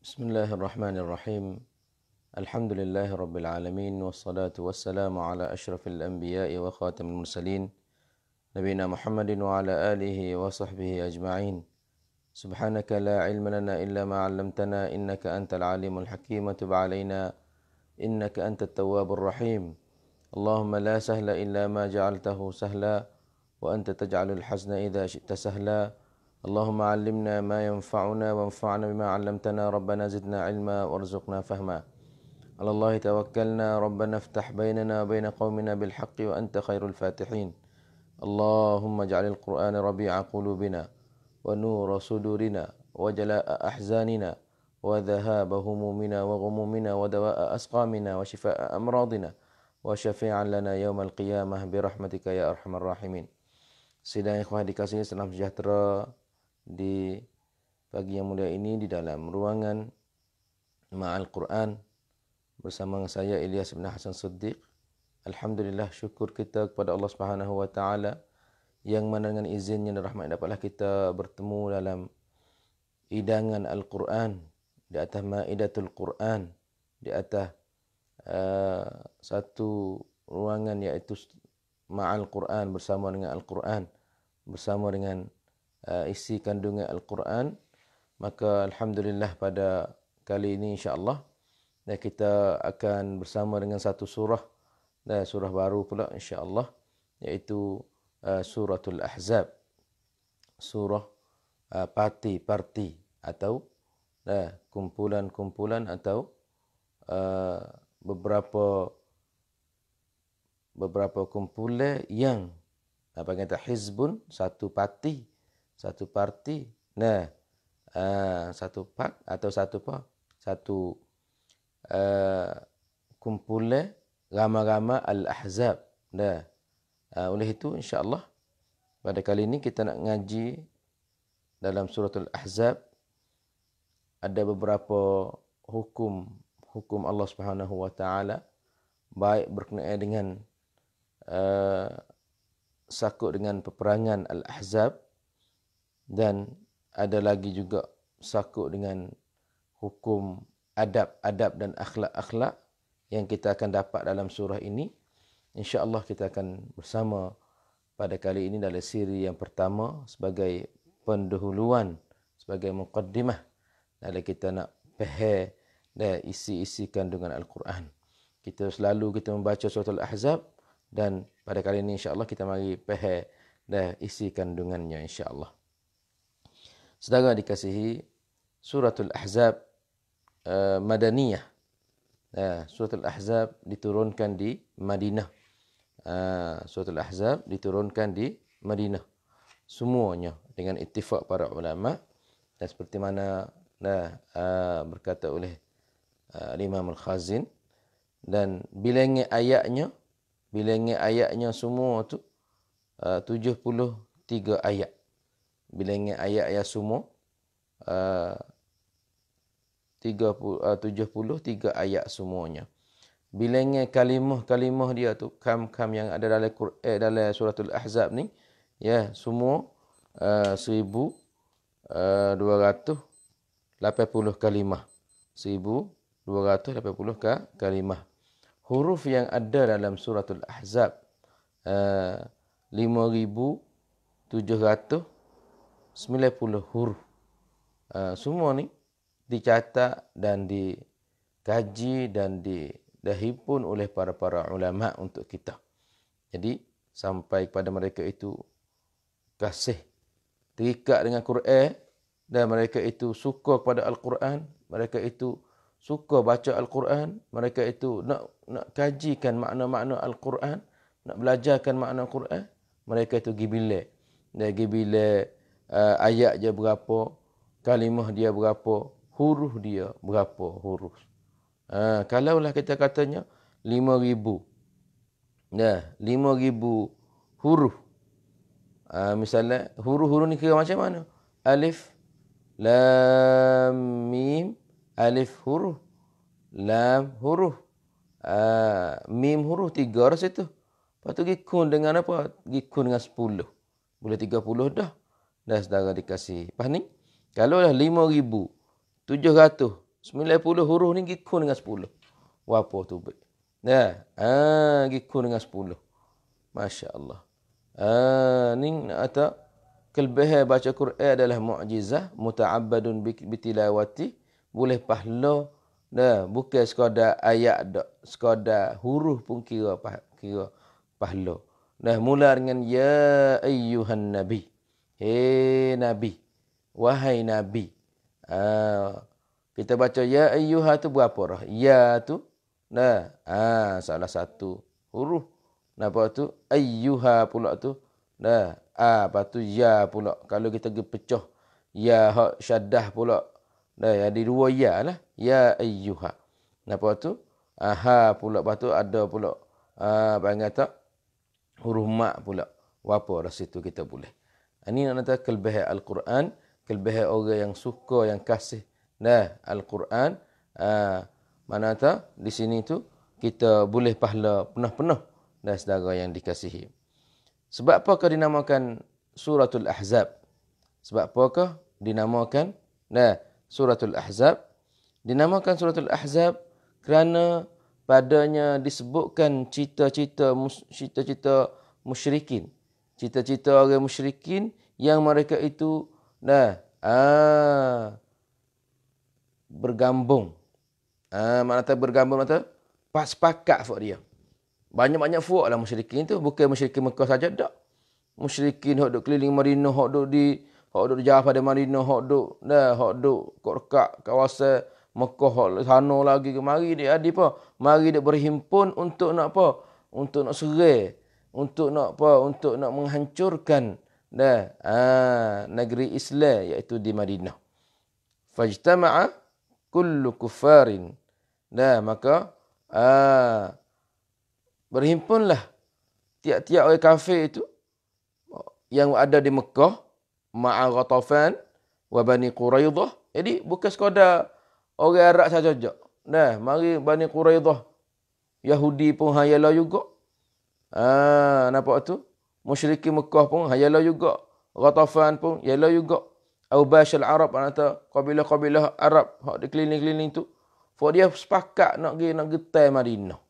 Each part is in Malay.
بسم الله الرحمن الرحيم الحمد لله رب العالمين والصلاة والسلام على أشرف الأنبياء وخاتم المرسلين نبينا محمد وعلى آله وصحبه أجمعين سبحانك لا علم لنا إلا ما علمتنا إنك أنت العليم الحكيم وتب علينا إنك أنت التواب الرحيم اللهم لا سهل إلا ما جعلته سهلا وأنت تجعل الحزن إذا شئت سهلا اللهم علمنا ما ينفعنا وانفعنا بما علمتنا ربنا زدنا علما وارزقنا فهما على الله توكلنا ربنا افتح بيننا وبين قومنا بالحق وأنت خير الفاتحين اللهم اجعل القرآن ربيع قلوبنا ونور صدورنا وجلاء أحزاننا وذهاب همومنا وغمومنا ودواء أسقامنا وشفاء أمراضنا وشفيعا لنا يوم القيامة برحمتك يا أرحم الراحمين سيدنا اخواني dikasih salam sejahtera di pagi yang mulia ini di dalam ruangan Ma'al Quran bersama saya Ilyas bin Hasan Siddiq. Alhamdulillah syukur kita kepada Allah Subhanahu wa taala yang mana dengan izinnya dan rahmat dapatlah kita bertemu dalam idangan Al-Quran di atas Ma'idatul Quran di atas uh, satu ruangan iaitu Ma'al Quran bersama dengan Al-Quran bersama dengan Uh, isi kandungan Al-Quran maka Alhamdulillah pada kali ini insyaAllah dan kita akan bersama dengan satu surah dan surah baru pula insyaAllah iaitu uh, suratul Ahzab surah parti-parti uh, atau kumpulan-kumpulan atau beberapa beberapa kumpulan yang apa kata hizbun satu parti satu parti nah uh, satu pak atau satu apa satu uh, kumpulan gama-gama al-ahzab nah uh, oleh itu insyaallah pada kali ini kita nak ngaji dalam surah al-ahzab ada beberapa hukum hukum Allah Subhanahu wa taala baik berkenaan dengan uh, sakut dengan peperangan al-ahzab dan ada lagi juga sakut dengan hukum adab-adab dan akhlak-akhlak yang kita akan dapat dalam surah ini. Insya Allah kita akan bersama pada kali ini dalam siri yang pertama sebagai pendahuluan, sebagai mukaddimah dalam kita nak pehe, dan isi-isi kandungan Al-Quran. Kita selalu kita membaca surat Al-Ahzab dan pada kali ini Insya Allah kita mari pehe, dan isi kandungannya Insya Allah. Sedangkan dikasihi suratul Ahzab uh, Madaniyah. Uh, suratul Ahzab diturunkan di Madinah. Uh, suratul Ahzab diturunkan di Madinah. Semuanya dengan ittifak para ulama. Dan seperti mana nah, uh, berkata oleh uh, Imam Al-Khazin. Dan bilangnya ayatnya. Bilangnya ayatnya semua tu uh, 73 ayat bila ingat ayat-ayat semua uh, 73 uh, ayat semuanya bila ingat kalimah-kalimah dia tu kam-kam yang ada dalam Quran eh, dalam suratul ahzab ni ya yeah, semua uh, 1280 uh, kalimah 1280 ka kalimah huruf yang ada dalam suratul ahzab uh, tujuh ratus 90 huruf. Uh, semua ni dicatat dan dikaji dan dihimpun oleh para-para ulama untuk kita. Jadi sampai kepada mereka itu kasih terikat dengan Quran dan mereka itu suka kepada Al-Quran, mereka itu suka baca Al-Quran, mereka itu nak nak kajikan makna-makna Al-Quran, nak belajarkan makna Al-Quran, mereka itu gibile. Dan gibile uh, ayat dia berapa, kalimah dia berapa, huruf dia berapa huruf. Ha, uh, kalaulah kita katanya 5,000. Nah, 5,000 huruf. Ha, uh, misalnya, huruf-huruf ni kira macam mana? Alif, lam, mim, alif huruf, lam huruf. Uh, mim huruf tiga ratus itu. Lepas tu gikun dengan apa? Gikun dengan sepuluh. Boleh tiga puluh dah dan saudara dikasih. Lepas ni, kalau dah lima ribu tujuh sembilan puluh huruf ni gikun dengan 10. Wapa tu baik. Ya, ah, ha, gikun dengan 10. Masya Allah. Ah, ha, ni ada kelbihan eh, baca Quran adalah mu'jizah, muta'abadun bitilawati, boleh pahlaw. Dah, bukan sekadar ayat dok sekadar huruf pun kira pahlo, Dah mula dengan ya ayuhan nabi. Hei Nabi. Wahai Nabi. Ha, kita baca Ya Ayuhah tu berapa dah? Ya tu. Nah, ah ha, salah satu huruf. Nampak tu? Ayuha pula tu. Nah, ah ha, lepas tu Ya pula. Kalau kita pergi pecah. Ya hak syaddah pula. Nah, ada dua Ya lah. Ya Ayuhah. Nampak tu? Aha ah, pula. Lepas tu ada pula. Ah, ha, panggil tak? Huruf mak pula. Wapa dah situ kita boleh. Ini nak kata kelebihan Al-Quran, kelebihan orang yang suka, yang kasih dah Al-Quran. Uh, mana kata di sini tu kita boleh pahala penuh-penuh dan saudara yang dikasihi. Sebab apakah dinamakan Suratul Ahzab? Sebab apakah dinamakan nah, Suratul Ahzab? Dinamakan Suratul Ahzab kerana padanya disebutkan cita-cita cita-cita musyrikin. -cita cita-cita orang musyrikin yang mereka itu dah ah bergambung. Ah mana tahu bergambung mana pas pakat fuk dia. Banyak-banyak fuk lah musyrikin tu, bukan musyrikin Mekah saja dak. Musyrikin hok duk keliling marino hok duk di hok duk di Jawa pada marino hok duk dah hok duk kok rekat kawasan Mekah hok sana lagi kemari dia adi apa? Mari dia berhimpun untuk nak apa? Untuk nak serai untuk nak apa untuk nak menghancurkan dah ah, negeri Islam iaitu di Madinah fajtama'a kullu kuffarin dah maka aa, ah, berhimpunlah tiap-tiap orang kafir itu yang ada di Mekah ma'a ghatafan wa bani quraidah jadi bukan sekadar orang Arab saja dah mari bani quraidah Yahudi pun hayalah juga Ah, nampak tu? Musyrikin Mekah pun ha, yalah juga. Ghatafan pun yalah juga. Aubash al-Arab atau kabilah-kabilah Arab hak di keliling-keliling tu. For dia sepakat nak pergi nak getai Madinah.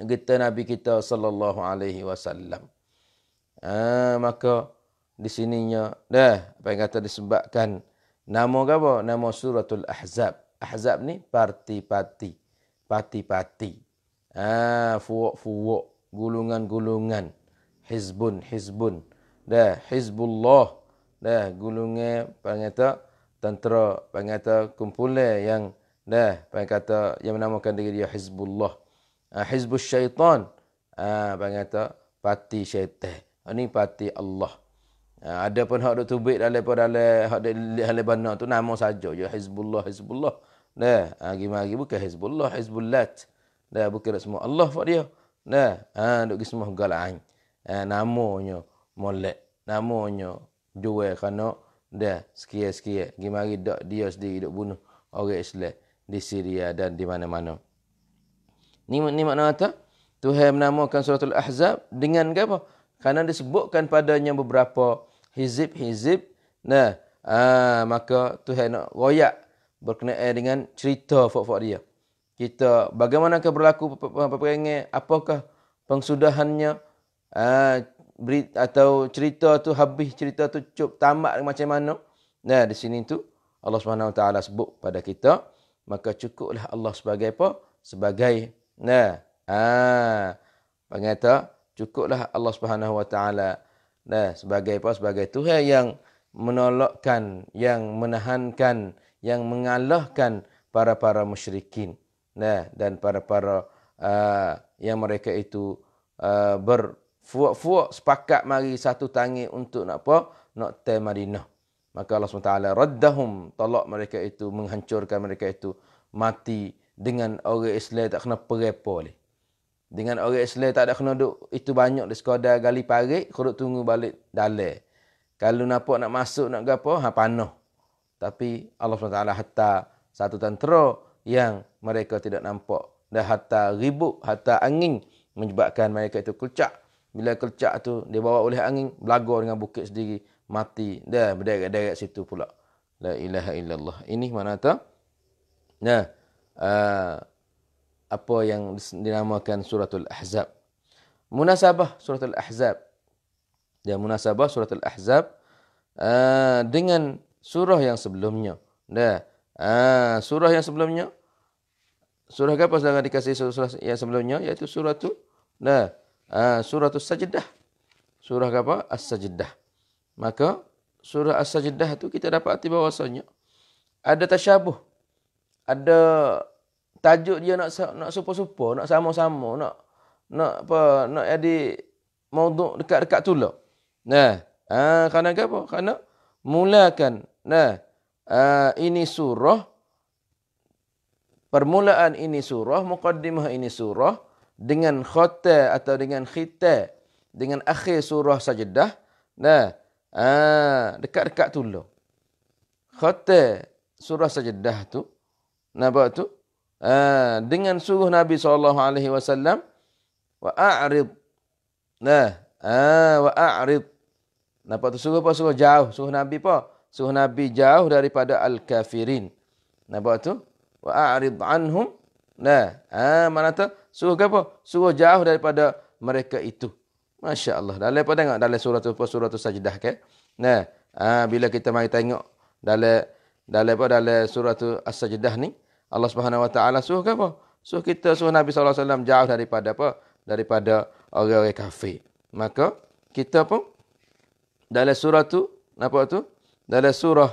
Nak getai Nabi kita sallallahu alaihi wasallam. Ah, maka di sininya dah apa yang kata disebabkan nama apa? Nama Suratul Ahzab. Ahzab ni parti-parti. Parti-parti. Ah, fuwak-fuwak gulungan-gulungan hizbun hizbun dah hizbullah dah gulungan pangata tentera pangata kumpulan yang dah pangata yang menamakan diri dia hizbullah uh, hizbus syaitan ah uh, pangata parti syaitan ini ah, parti Allah uh, ada pun hak tu baik dalam pada hak dalam bana tu nama saja ya hizbullah hizbullah dah uh, gimana bukan hizbullah hizbullah dah bukan semua Allah fak dia Nah, ah ha, duk gismo galain. Ah ha, namonyo molek, namonyo jue kano de sekie-sekie gimari dak dia sendiri duk bunuh orang Islam di Syria dan di mana-mana. Ni ni makna apa? Tuhan menamakan suratul Ahzab dengan apa? Karena disebutkan padanya beberapa hizib-hizib. Nah, ah ha, maka Tuhan nak royak berkenaan dengan cerita fak-fak dia kita bagaimana bagaimanakah berlaku peperangan apakah pengsudahannya uh, atau cerita tu habis cerita tu cukup tamat macam mana nah di sini tu Allah Subhanahu taala sebut pada kita maka cukuplah Allah sebagai apa sebagai nah ah pengata cukuplah Allah Subhanahu wa taala nah sebagai apa sebagai Tuhan yang menolakkan yang menahankan yang mengalahkan para-para musyrikin nah dan para-para uh, ah, yang mereka itu uh, ah, berfuak-fuak sepakat mari satu tangi untuk nak apa nak ke Madinah maka Allah SWT raddahum tolak mereka itu menghancurkan mereka itu mati dengan orang Islam tak kena perepa ni dengan orang Islam tak ada kena duk itu banyak di sekadar gali parit kalau tunggu balik dalai kalau nampak nak masuk nak gapo ha panah tapi Allah SWT hatta satu tentera yang mereka tidak nampak. Dan harta ribut, harta angin menyebabkan mereka itu kelcak. Bila kelcak tu dibawa oleh angin, belagor dengan bukit sendiri, mati. Dah berderet-deret situ pula. La ilaha illallah. Ini mana tu? Nah, uh, apa yang dinamakan suratul ahzab. Munasabah suratul ahzab. Dia munasabah suratul ahzab uh, dengan surah yang sebelumnya. Dah. Uh, surah yang sebelumnya surah apa sedang dikasih surah yang sebelumnya iaitu surah tu nah uh, ha, surah tu sajdah surah apa as-sajdah maka surah as-sajdah tu kita dapat arti bahawasanya ada tasyabuh ada tajuk dia nak nak serupa-serupa nak sama-sama nak nak apa nak jadi mauduk dekat-dekat tu lah nah ah uh, kerana apa kerana mulakan nah ha, ini surah permulaan ini surah, muqaddimah ini surah dengan khata atau dengan khita dengan akhir surah sajdah. Nah, ha, dekat-dekat tu lo Khata surah sajdah tu napa tu? Ah dengan suruh Nabi sallallahu alaihi wasallam wa a'rid. Nah, ah wa a'rid. Napa tu suruh apa suruh jauh suruh Nabi apa? Suruh Nabi jauh daripada al-kafirin. Napa tu? fa'rid anhum nah ha mana tu suruh ke apa suruh jauh daripada mereka itu masya-Allah dalam apa tengok dalam surah tu surah tu sajdah ke nah ha bila kita mai tengok dalam dalam apa dalam surah tu as-sajdah ni Allah Subhanahu wa taala suruh ke apa suruh kita suruh Nabi saw jauh daripada apa daripada orang-orang kafir maka kita pun dalam surah tu apa tu dalam surah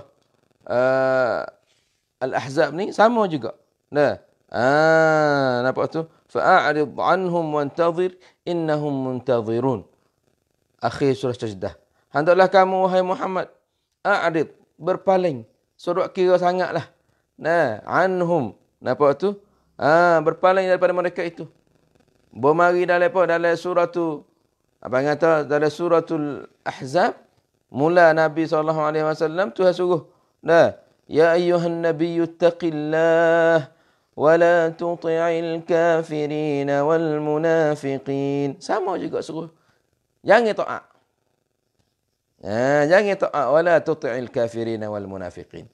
eh, Al-Ahzab ni sama juga. Dah. Ah, nampak tu? Fa'arid anhum wa wantazir innahum muntazirun. Akhir surah Sajdah. Hendaklah kamu wahai Muhammad a'rid berpaling. Suruh kira sangatlah. Nah, anhum. Nampak tu? Ah, berpaling daripada mereka itu. Bermari dalam apa? Dalam surah tu. Apa yang kata? Dalam suratul Ahzab. Mula Nabi SAW tu suruh. Nah, يا أيها النبي اتق الله ولا تطع الكافرين والمنافقين sama juga suruh jangan taat ha, jangan taat wala tuti'il kafirin wal munafiqin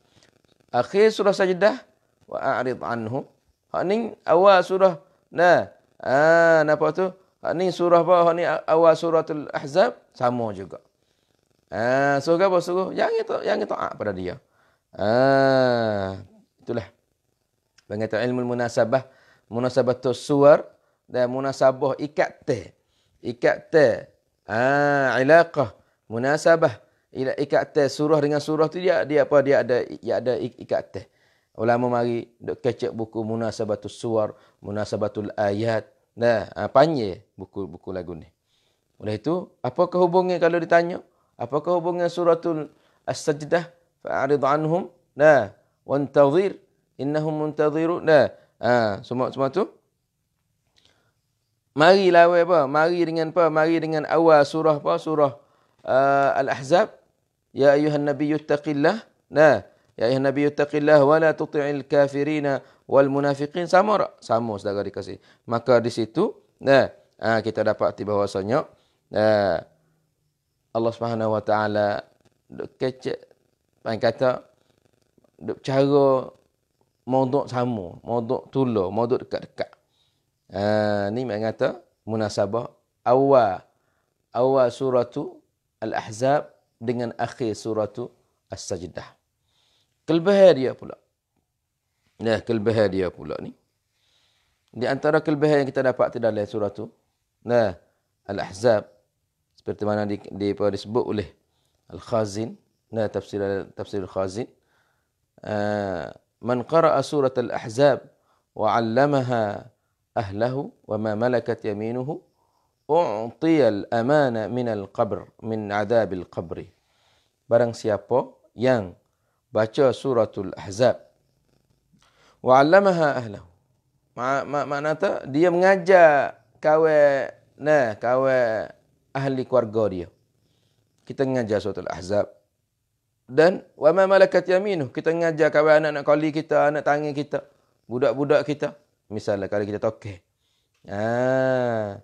akhir surah sajdah wa a'rid anhum hak ni awal surah nah ha, napa tu hak ni surah apa hak ni awal suratul ahzab sama juga ha, surah apa suruh jangan taat jangan taat pada dia Ah, itulah. Bangkata ilmu munasabah, munasabah tu suar dan munasabah ikat te. Ikat te. Ah, ilaqah, munasabah ila ikat te surah dengan surah tu dia dia apa dia ada dia ada ikat te. Ulama mari dok kecek buku munasabatus suar, munasabatul ayat. Nah, ah, panye buku-buku lagu ni. Oleh itu, apa kehubungan kalau ditanya? Apakah hubungan suratul as-sajdah فأعرض عنهم لا وانتظر إنهم منتظرون لا آه semua semua tu mari lawa apa mari dengan apa mari dengan awal surah apa surah uh, al-ahzab ya ayuhan nabiy taqillah la ya ayuhan nabiy taqillah wala tuti'il kafirin wal munafiqin sama tak sama saudara dikasih maka di situ nah uh, kita dapat tiba bahawasanya uh, Allah Subhanahu wa taala kecek Pan kata cara modok sama, modok tulah, modok dekat-dekat. Ha ni mak kata munasabah awal awal suratu al-ahzab dengan akhir suratu as sajidah Kelbahar dia pula. Nah, kelbahar dia pula ni. Di antara kelbahar yang kita dapat dalam suratu. Nah, Al-Ahzab. Seperti mana di, di, disebut oleh Al-Khazin. لها تفسير تفسير الخازن من قرأ سورة الأحزاب وعلمها أهله وما ملكت يمينه أعطي الأمان من القبر من عذاب القبر barang siapa yang baca suratul ahzab wa 'allamaha ahlahu ma ma makna tu dia mengajar kawe nah kawe ahli keluarga dia kita mengajar suratul ahzab dan wama malakat yaminuh kita ngajar kawan anak-anak koli kita anak tangi kita budak-budak kita misalnya kalau kita tokeh ah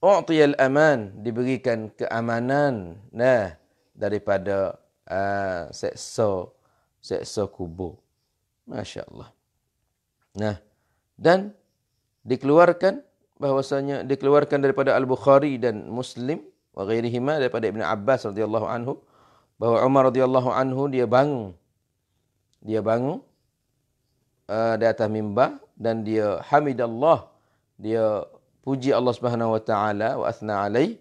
utiyal aman diberikan keamanan nah daripada ah seksa seksa kubur masyaallah nah dan dikeluarkan bahwasanya dikeluarkan daripada al-bukhari dan muslim wa ghairihima daripada ibnu abbas radhiyallahu anhu bahwa Umar radhiyallahu anhu dia bangun dia bangun uh, di atas mimbar dan dia hamidallah dia puji Allah Subhanahu wa taala wa athna alai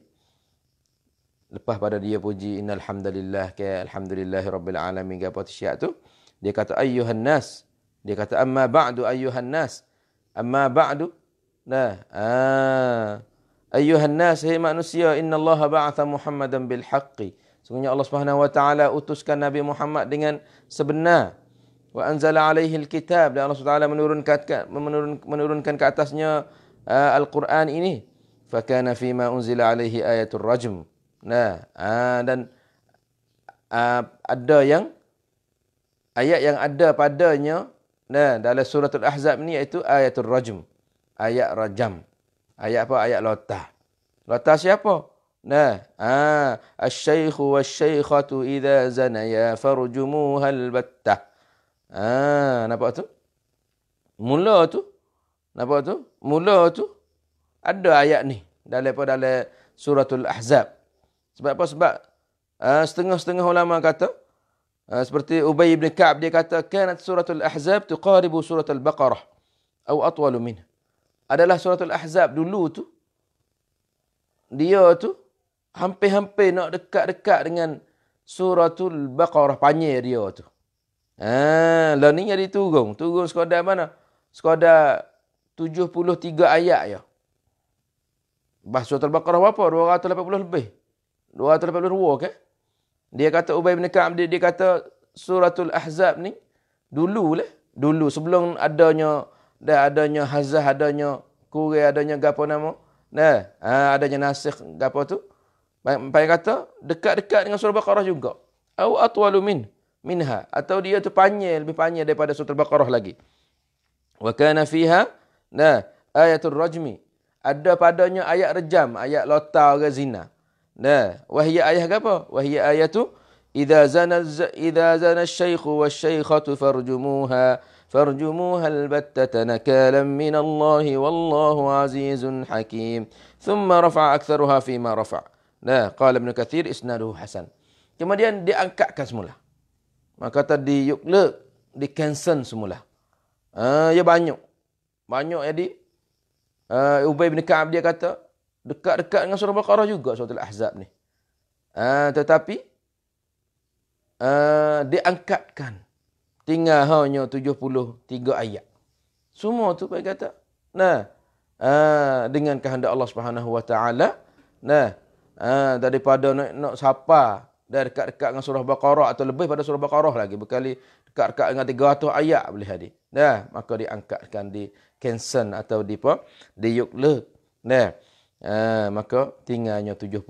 lepas pada dia puji innal hamdalillah ka alhamdulillahi rabbil alamin gapo tu tu dia kata ayyuhan nas dia kata amma ba'du ayyuhan nas amma ba'du nah ah ayyuhan nas hai manusia innallaha ba'atha muhammadan bil haqqi Sungguhnya Allah Subhanahu wa taala utuskan Nabi Muhammad dengan sebenar. Wa anzala alaihi alkitab dan Allah Subhanahu Wa Taala menurunkan ke atasnya uh, Al-Quran ini. Fakana fi ma unzila alaihi ayatul rajm. Nah, ah, dan ah, ada yang ayat yang ada padanya nah dalam Surah Al ahzab ini iaitu ayatul rajm. Ayat rajam. Ayat apa? Ayat lotah. Lotah siapa? نه آه الشيخ والشيخة إذا زنيا فرجموها البتة آه نبأتو ملاتو نبأتو ملاتو أدو آيات ني دالي بو دالي سورة الأحزاب سبب بس بق آه setengah setengah ulama kata آه seperti Ubay bin Kaab dia kata كانت سورة الأحزاب تقارب سورة البقرة أو أطول منها adalah سورة الأحزاب dulu tu dia tu hampir-hampir nak dekat-dekat dengan suratul baqarah panjang dia tu. Ha, lah ni jadi turun, turun sekadar mana? Sekadar 73 ayat ya. Bah suratul baqarah berapa? 280 lebih. 282 ke? Dia kata Ubay bin Ka'ab dia, dia kata suratul ahzab ni dulu lah, dulu sebelum adanya dah adanya hazah adanya kurai adanya gapo nama? Nah, ha, adanya nasikh gapo tu? Baik, baik kata dekat-dekat dengan surah Al-Baqarah juga. Au atwalu min minha atau dia tu panjang lebih panjang daripada surah Al-Baqarah lagi. Wa kana fiha nah ayatul rajmi. Ada padanya ayat rejam, ayat lota ke zina. Nah, wahia ayat apa? Wahia ayat tu idza zana idza zana asy-syaikhu wasy-syaikhatu farjumuha farjumuha al nakalan min Allah wallahu azizun hakim. Thumma rafa'a aktsaruha fi ma rafa'a. Nah, qala Ibn Kathir isnadu hasan. Kemudian diangkatkan semula. Maka kata di yukle, di cancel semula. Ah, uh, ya banyak. Banyak jadi uh, Ubay bin Ka'ab dia kata dekat-dekat dengan surah Al-Baqarah juga surah Al-Ahzab ni. Ah, uh, tetapi ah, uh, diangkatkan tinggal hanya 73 ayat. Semua tu bagi kata. Nah, uh, dengan kehendak Allah Subhanahu Wa Taala. Nah, Ha, daripada nak, nak sapa dari dekat-dekat dengan surah Baqarah atau lebih pada surah Baqarah lagi berkali dekat-dekat dengan 300 ayat boleh hadi. Nah, maka diangkatkan di cancel atau di apa? Di yukle. Nah. Uh, ha, maka tinggalnya 73.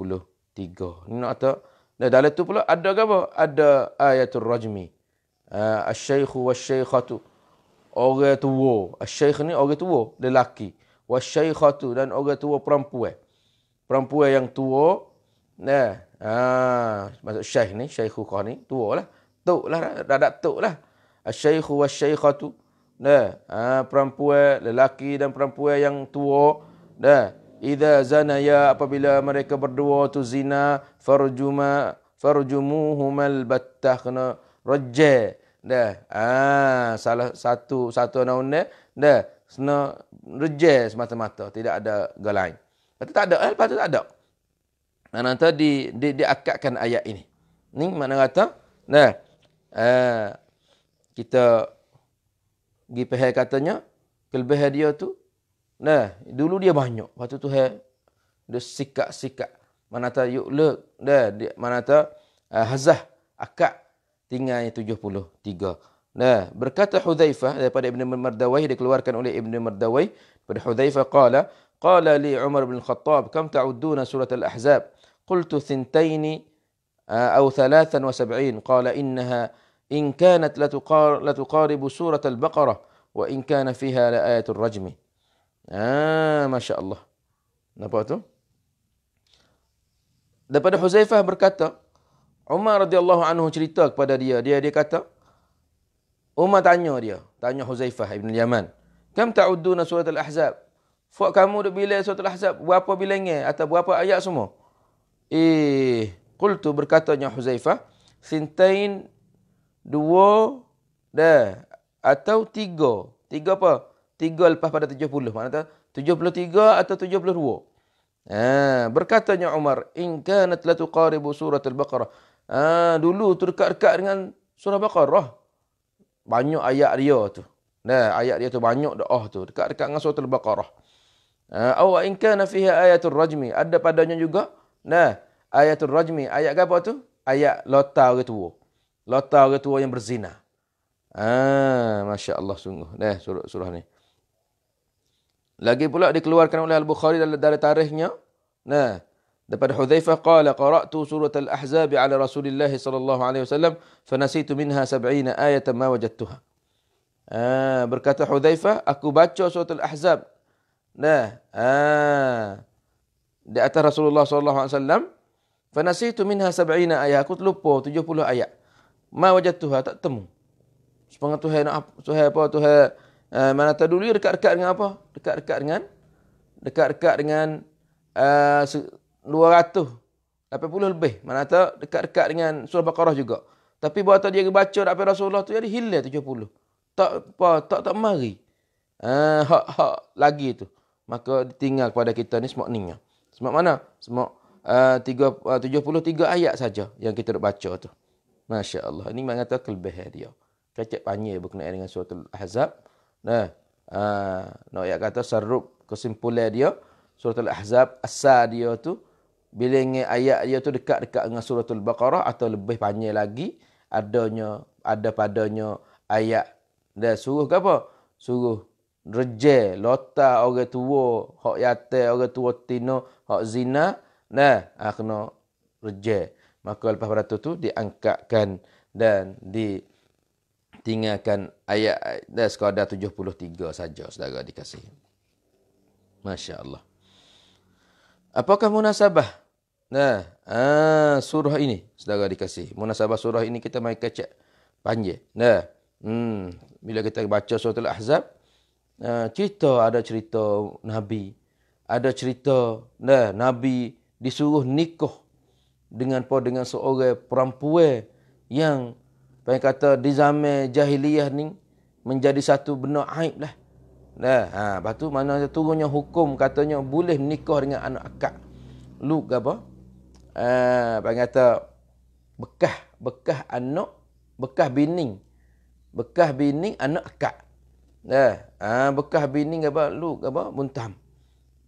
Nak atau Nah, dalam tu pula ada apa? Ada ayatul rajmi. Uh, ha, Asyaykhu wa syaykhatu. Orang tua. Asyaykh ni orang tua. Lelaki. Wa syaykhatu dan orang tua perempuan perempuan yang tua nah ha maksud syekh ni syekh khuqah ni tua lah tok lah dah dak tok lah asyekhu wasyekhatu nah ha perempuan lelaki dan perempuan yang tua nah idza zana ya apabila mereka berdua tu zina farjuma farjumuhumal battakhna rajja nah ha salah satu satu naun dah nah sena rejes semata-mata tidak ada galain Kata tak ada. Eh, lepas tu tak ada. Mana kata di, di, diakatkan ayat ini. Ni mana kata. Nah, eh, kita pergi pihak katanya. Kelebihan dia tu. Nah, dulu dia banyak. Lepas tu tu eh, dia sikat-sikat. Mana kata yuk lek. Nah, dia, mana kata eh, hazah akat. Tinggal tujuh puluh tiga. Nah, berkata Hudzaifah daripada Ibnu Mardawi dikeluarkan oleh Ibnu Mardawi pada Hudzaifah qala قال لي عمر بن الخطاب كم تعدون سورة الأحزاب قلت ثنتين أو ثلاثا وسبعين قال إنها إن كانت لتقارب سورة البقرة وإن كان فيها لآية الرجم آه ما شاء الله Nampak Daripada Huzaifah berkata, Umar radhiyallahu anhu cerita kepada dia. Dia dia kata, Umar tanya dia, tanya Huzaifah ibn Yaman, "Kam ta'udduna surat al-Ahzab?" Fak kamu duk bila suatu hasab berapa bilangnya atau berapa ayat semua? Eh, qultu berkatanya Huzaifah, sintain dua dah atau tiga. Tiga apa? Tiga lepas pada tujuh puluh. Mana tahu? Tujuh puluh tiga atau tujuh puluh dua. Ha, berkatanya Umar, in kanat la tuqaribu surat al-Baqarah. Ha, dulu tu dekat-dekat dengan surah Baqarah. Banyak ayat dia tu. Dah, ayat dia tu banyak doa oh tu. Dekat-dekat dengan surah al-Baqarah. Aw ah, in kana fiha ayatul rajmi. Ada padanya juga. Nah, ayatul rajmi. Ayat ke apa tu? Ayat lota orang tua. Lota orang tua yang berzina. Ah, Masya Allah sungguh. Nah, surah, surah ni. Lagi pula dikeluarkan oleh Al-Bukhari dalam dari tarikhnya. Nah, daripada Hudzaifah qala qara'tu surat al-ahzab 'ala Rasulillah sallallahu alaihi wasallam fanasitu minha 70 ayatan ma wajadtuha. Ah, berkata Hudzaifah, aku baca surat al-ahzab Nah, Ha. Di atas Rasulullah SAW. Fanasitu minha sab'ina ayat. Aku terlupa 70 ayat. Ma wajad Tuhan tak temu. Sepanjang Tuhan nak Tuhan apa? Tuhan uh, mana tadulir dekat-dekat dengan apa? Dekat-dekat dengan? Dekat-dekat dengan ha, uh, 280 lebih. Mana tak dekat-dekat dengan surah Baqarah juga. Tapi buat dia baca dak Rasulullah tu jadi hilang 70. Tak apa, tak tak mari. Ah ha, uh, hak lagi tu maka ditinggal kepada kita ni semak ninga. Semak mana? Semak uh, uh, 73 ayat saja yang kita nak baca tu. Masya Allah. Ini memang kata kelebih dia. Kacak panjang berkenaan dengan surat Al-Ahzab. Nah, uh, nak ayat kata serup kesimpulan dia. Surat Al-Ahzab, asal dia tu. Bila ayat dia tu dekat-dekat dengan surat Al-Baqarah atau lebih panjang lagi. Adanya, ada padanya ayat. Dan suruh ke apa? Suruh reje lota orang tua hak yate orang tua tino hak zina nah akno, ah, kena reje maka lepas beratus tu diangkatkan dan di tinggalkan ayat dan sekadar 73 saja saudara dikasih Masya Allah apakah munasabah nah ah, surah ini saudara dikasih munasabah surah ini kita mai kecek panjang nah hmm bila kita baca surah al-ahzab Eh, cerita ada cerita nabi ada cerita nah nabi disuruh nikah dengan apa dengan seorang perempuan yang pengen kata di zaman jahiliyah ni menjadi satu benda aib lah nah ha lepas tu mana turunnya hukum katanya boleh nikah dengan anak akak lu apa eh pengen kata bekah bekah anak bekah bini bekah bini anak akak nah Ah ha, bekas bini apa lu apa muntah.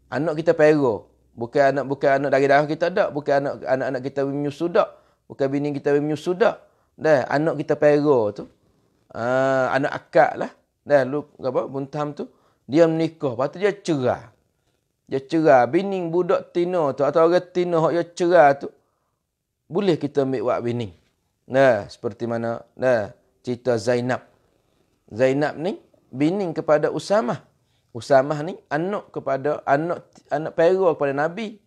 Anak kita pera. Bukan anak bukan anak dari darah kita dak, bukan anak anak-anak kita menyusu dak. Bukan bini kita menyusu dak. Dah anak kita pera tu. ha, anak akak lah. Dah lu apa muntah tu dia menikah, lepas tu dia cerah. Dia cerah bini budak tina tu atau orang tina hok dia cerah tu. Boleh kita ambil wak bini. Nah, seperti mana? Nah, cerita Zainab. Zainab ni bining kepada Usamah. Usamah ni anak kepada anak anak pera kepada Nabi.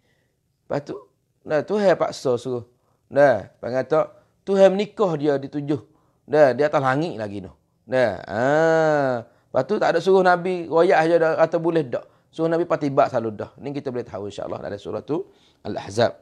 Lepas tu dah Tuhan paksa suruh. Dah, tu Tuhan menikah dia ditujuh. Dah, dia atas langit lagi tu. Dah. Ha. Lepas tu tak ada suruh Nabi royak aja dah atau boleh dak. Suruh Nabi patibak selalu dah. Ni kita boleh tahu insya-Allah dalam surah tu Al-Ahzab.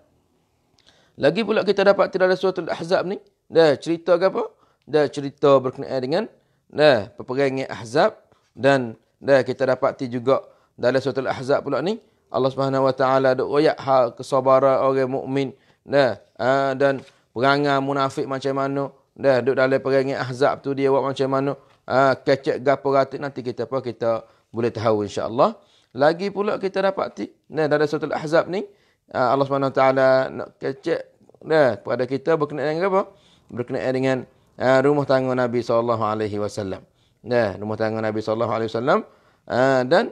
Lagi pula kita dapat tidak ada surah Al-Ahzab ni. Dah cerita ke apa? Dah cerita berkenaan dengan Dah, peperangan Ahzab dan dah kita dapati juga dalam surah Al-Ahzab pula ni Allah Subhanahu Wa Taala duk royak hal kesabaran orang mukmin dah ha, dan perangai munafik macam mana dah duk dalam perangai Ahzab tu dia buat macam mana ah kecek gapo nanti kita apa kita boleh tahu insyaallah. lagi pula kita dapati dah dalam surah Al-Ahzab ni ha, Allah Subhanahu Wa Taala nak kecek dah pada kita berkenaan dengan apa berkenaan dengan Ah, rumah tangga Nabi sallallahu alaihi wasallam. Ya, rumah tangga Nabi sallallahu alaihi wasallam ah, dan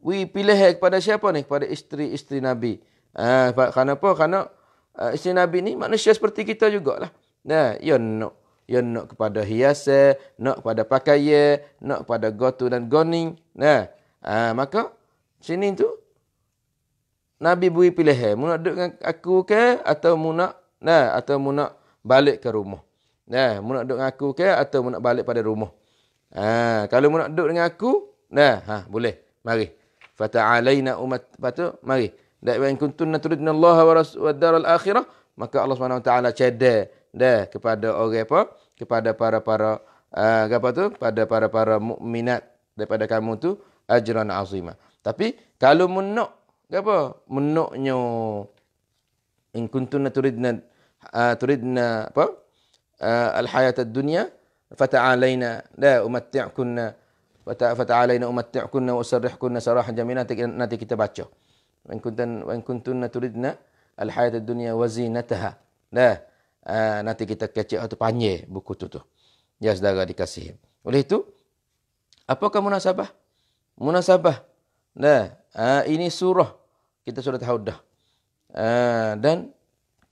we pilih kepada siapa ni? Kepada isteri-isteri Nabi. Ah, sebab kenapa? apa? Karena uh, ah, isteri Nabi ni manusia seperti kita jugalah. Nah, ya, nak ya nak kepada hiasan, nak kepada pakaian, nak kepada gotu dan goning. Nah, maka sini tu Nabi beri pilihan. Mu nak duduk dengan aku ke atau mu nak nah atau mu nak balik ke rumah. Nah, mu nak duduk dengan aku ke atau mu nak balik pada rumah? Ha, kalau mu nak duduk dengan aku, nah, ha, boleh. Mari. Fata'alaina umat. Lepas tu, mari. Dan yang kuntun naturidna Allah wa daral akhirah. Maka Allah taala cede Dah kepada orang apa? Kepada para-para. Uh, apa tu? Pada para-para mukminat Daripada kamu tu. Ajran azimah. Tapi kalau menuk. Apa? Menuknya. Yang kuntun naturidna. Uh, ah, turidna apa? Apa? al-haيات fata'ala'ina, الحياه الدنيا فتعالينا لا kita فتعالينا امتعكن واسرحكن سراحا جميلا نتي كتاب وان كنتن وان كنتن تريدن الحياه الدنيا وزينتها لا nanti kita kecil atau panjir buku tu tu. Ya saudara dikasih. Oleh itu, apakah munasabah? Munasabah. Nah, ah, ini surah. Kita sudah tahu dah. Ah, dan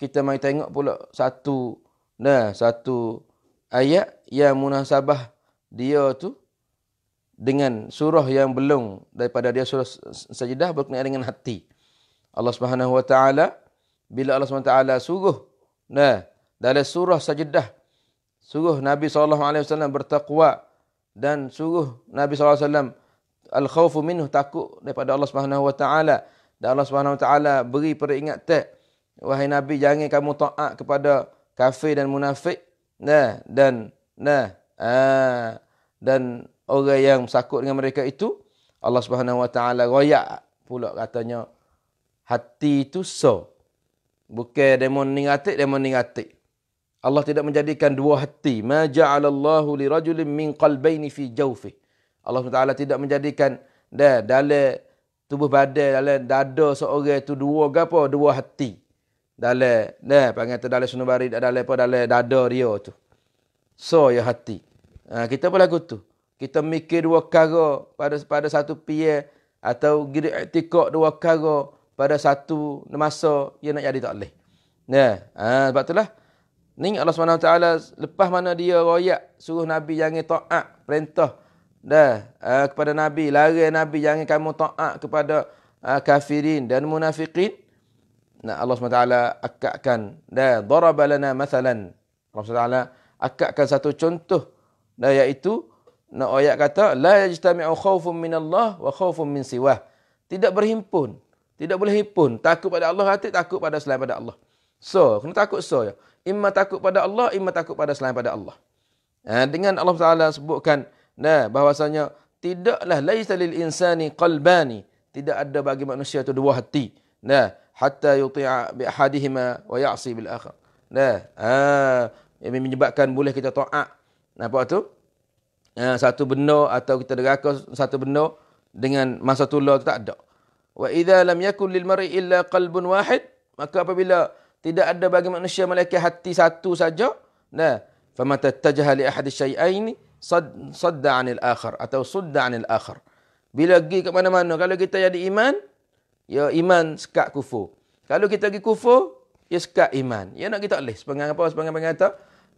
kita mai tengok pula satu Nah, satu ayat yang munasabah dia tu dengan surah yang belum daripada dia surah sajidah berkenaan dengan hati. Allah Subhanahu Wa Taala bila Allah Subhanahu Wa Taala suruh nah dalam surah sajidah suruh Nabi sallallahu alaihi wasallam bertakwa dan suruh Nabi sallallahu alaihi wasallam al khaufu minhu takut daripada Allah Subhanahu Wa Taala dan Allah Subhanahu Wa Taala beri peringatan wahai Nabi jangan kamu taat kepada kafir dan munafik nah dan nah ah dan orang yang sakut dengan mereka itu Allah Subhanahu wa taala royak pula katanya hati itu so bukan demon negatif demon negatif Allah tidak menjadikan dua hati ma ja'alallahu li rajulin min qalbaini fi jawfi Allah Subhanahu Taala tidak menjadikan dah dalam tubuh badan dalam dada seorang itu dua gapo dua hati dale ne panggil tu dale sunubari dale apa dale dada dia tu so ya hati ha, kita pun lagu tu kita mikir dua kago pada pada satu pie atau giri tikok dua kago pada satu masa dia nak jadi tak boleh ne ha, sebab itulah ni Allah swt taala lepas mana dia royak suruh nabi jangan taat perintah dah ha, kepada nabi larang nabi jangan kamu taat kepada ha, kafirin dan munafikin nah Allah SWT akakkan dan darabalana. lana Allah SWT akakkan satu contoh dan iaitu nah ayat kata la yajtami'u khawfum min Allah wa khaufun min siwah tidak berhimpun tidak boleh himpun takut pada Allah hati takut pada selain pada Allah so kena takut so ya imma takut pada Allah imma takut pada selain pada Allah nah, ha, dengan Allah SWT sebutkan nah bahwasanya tidaklah laisa lil insani qalbani tidak ada bagi manusia itu dua hati nah حتى يطيع بأحدهما ويعصي بالآخر لا ini yang menyebabkan boleh kita taat nampak tu uh, satu benda atau kita deraka satu benda dengan masa tula tu tak ada wa idza lam yakul lil mar'i illa qalbun wahid maka apabila tidak ada bagi manusia melainkan hati satu saja nah famata tajaha li ahad shay'aini sad sadda 'anil akhar atau sudda 'anil akhar bila pergi ke mana-mana kalau kita jadi iman Ya iman sekat kufur. Kalau kita pergi kufur, ya sekat iman. Ya nak kita alih. Sepengang apa? Sepengang apa kata?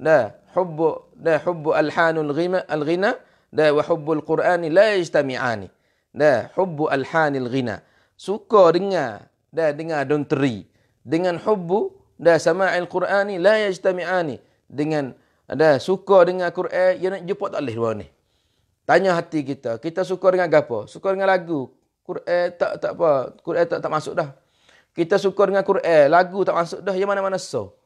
Dah, hubbu, dah, hubbu alhanul ghina, al ghina dah, wa hubbul qur'ani la ijtami'ani. Dah, hubbu alhanil ghina. Suka dengar, dah, dengar donteri. Dengan hubbu, dah, sama'il qur'ani la ijtami'ani. Dengan, dah, suka dengan Qur'an, ya nak jumpa tak boleh luar ni. Tanya hati kita, kita suka dengan apa? Suka dengan lagu, Quran tak tak apa, Quran tak tak masuk dah. Kita suka dengan Quran, lagu tak masuk dah, yang mana-mana so.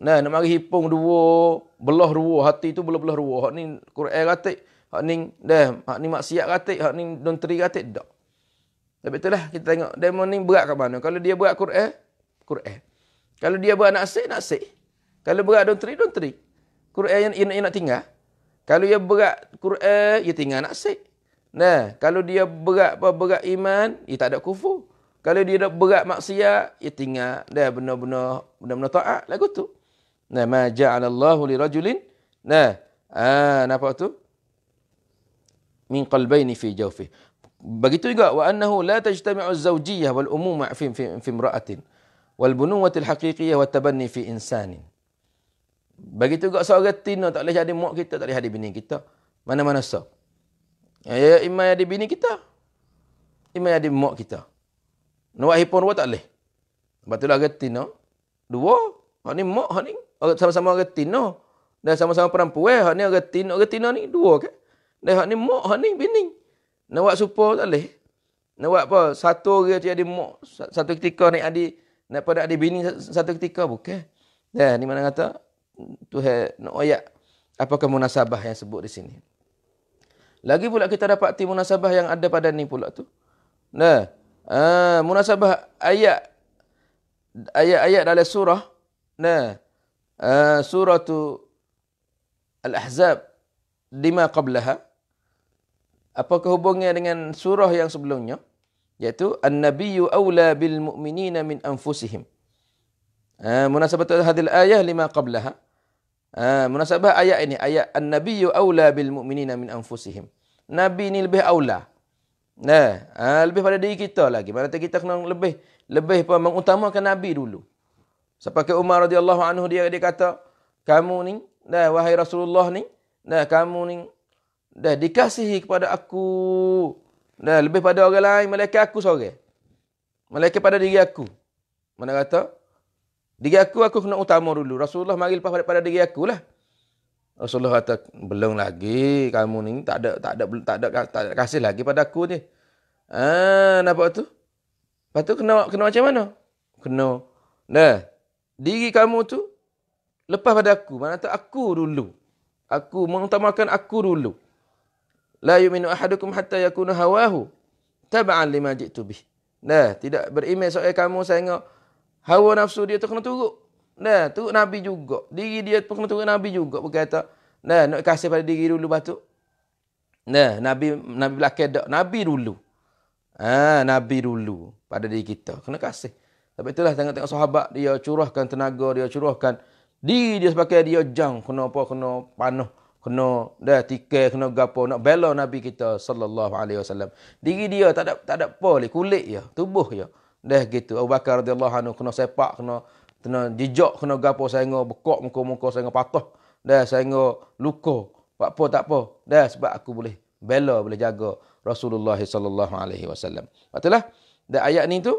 Nah, nak mari hipung dua, belah dua, hati tu belah-belah dua. Hak ni Quran ratik, hak ni dah, hak ni maksiat ratik, hak ni donteri ratik, dak. Tapi lah kita tengok demo ni berat ke mana. Kalau dia berat Quran, Quran. Kalau dia buat nak berat nak nasik. Kalau berat donteri, donteri. Quran yang, yang, yang nak tinggal. Kalau dia berat Quran, dia tinggal nak nasik. Nah, kalau dia berat apa berat iman, dia ya tak ada kufur. Kalau dia dah berat maksiat, dia ya tinggal dia benar-benar benar-benar taat lagu tu. Nah, ma ja'alallahu li rajulin. Nah, ah nampak tu? Min qalbaini fi jawfi. Begitu juga wa annahu la tajtami'u az-zawjiyyah wal umum fi fi fi imra'atin wal bunuwati al-haqiqiyyah wat tabanni fi insanin. Begitu juga seorang tino tak boleh jadi mak kita, tak boleh jadi bini kita. Mana-mana sah. Yang ya, ya iman yang ada bini kita. Iman yang ada mak kita. Nak buat hipon dua tak boleh. Lepas tu lah reti no. Dua. Hak ni mak, hak ni. Sama-sama reti no. Dan sama-sama perempuan. Eh. Hak ni reti no, reti no ni. Dua ke? Dan hak ni mak, hak ni bini. Nak buat supor tak boleh. Nak buat apa? Satu orang tu ada mak. Satu ketika ni ada. Nak pada ada bini satu ketika. Bukan. Dan ni mana kata. Tuhan nak no, ayat. Apakah munasabah yang sebut di sini. Lagi pula kita dapati munasabah yang ada pada ni pula tu. Nah, uh, munasabah ayat ayat-ayat dalam surah nah uh, ah, surah tu Al-Ahzab lima qablaha Apa hubungnya dengan surah yang sebelumnya yaitu an-nabiyyu aula bil mu'minina min anfusihim. Ah uh, munasabah hadil ayat lima qablaha. Ha, munasabah ayat ini ayat an-nabiyyu aula bil mu'minina min anfusihim. Nabi ni lebih aula. Nah, ha, lebih pada diri kita lagi. Mana kita kena lebih lebih apa mengutamakan nabi dulu. Sebab ke Umar radhiyallahu anhu dia dia kata, kamu ni dah wahai Rasulullah ni, dah kamu ni dah dikasihi kepada aku. Dah lebih pada orang lain, malaikat aku seorang. Malaikat pada diri aku. Mana kata? Diri aku, aku kena utama dulu. Rasulullah mari lepas pada, pada diri aku lah. Rasulullah kata, belum lagi kamu ni. Tak ada, tak ada, tak ada, tak ada kasih lagi pada aku ni. Ah, nampak tu? Lepas tu kena, kena macam mana? Kena. Nah, diri kamu tu, lepas pada aku. Mana tu aku dulu. Aku mengutamakan aku dulu. La yu'minu ahadukum hatta yakunu hawahu. Taba'an lima jiktubih. Nah, tidak beriman soal kamu, saya ingat. Hawa nafsu dia tu kena turut. Nah, turut Nabi juga. Diri dia pun kena turut Nabi juga berkata. Nah, nak kasih pada diri dulu batu. Nah, Nabi Nabi belakang dak. Nabi dulu. Ah, Nabi dulu pada diri kita. Kena kasih. Tapi itulah tengok-tengok sahabat dia curahkan tenaga, dia curahkan diri dia sebagai dia jang kena apa kena panah kena dah tikai kena gapo nak bela nabi kita sallallahu alaihi wasallam diri dia tak ada tak ada apa kulit ya tubuh ya Dah gitu. Abu Bakar radhiyallahu anhu kena sepak, kena kena jejak, kena gapo sehingga bekok muka-muka sehingga patah. Dah sehingga luka. Tak apa, tak apa. Dah sebab aku boleh bela, boleh jaga Rasulullah sallallahu alaihi wasallam. Patutlah dan ayat ni tu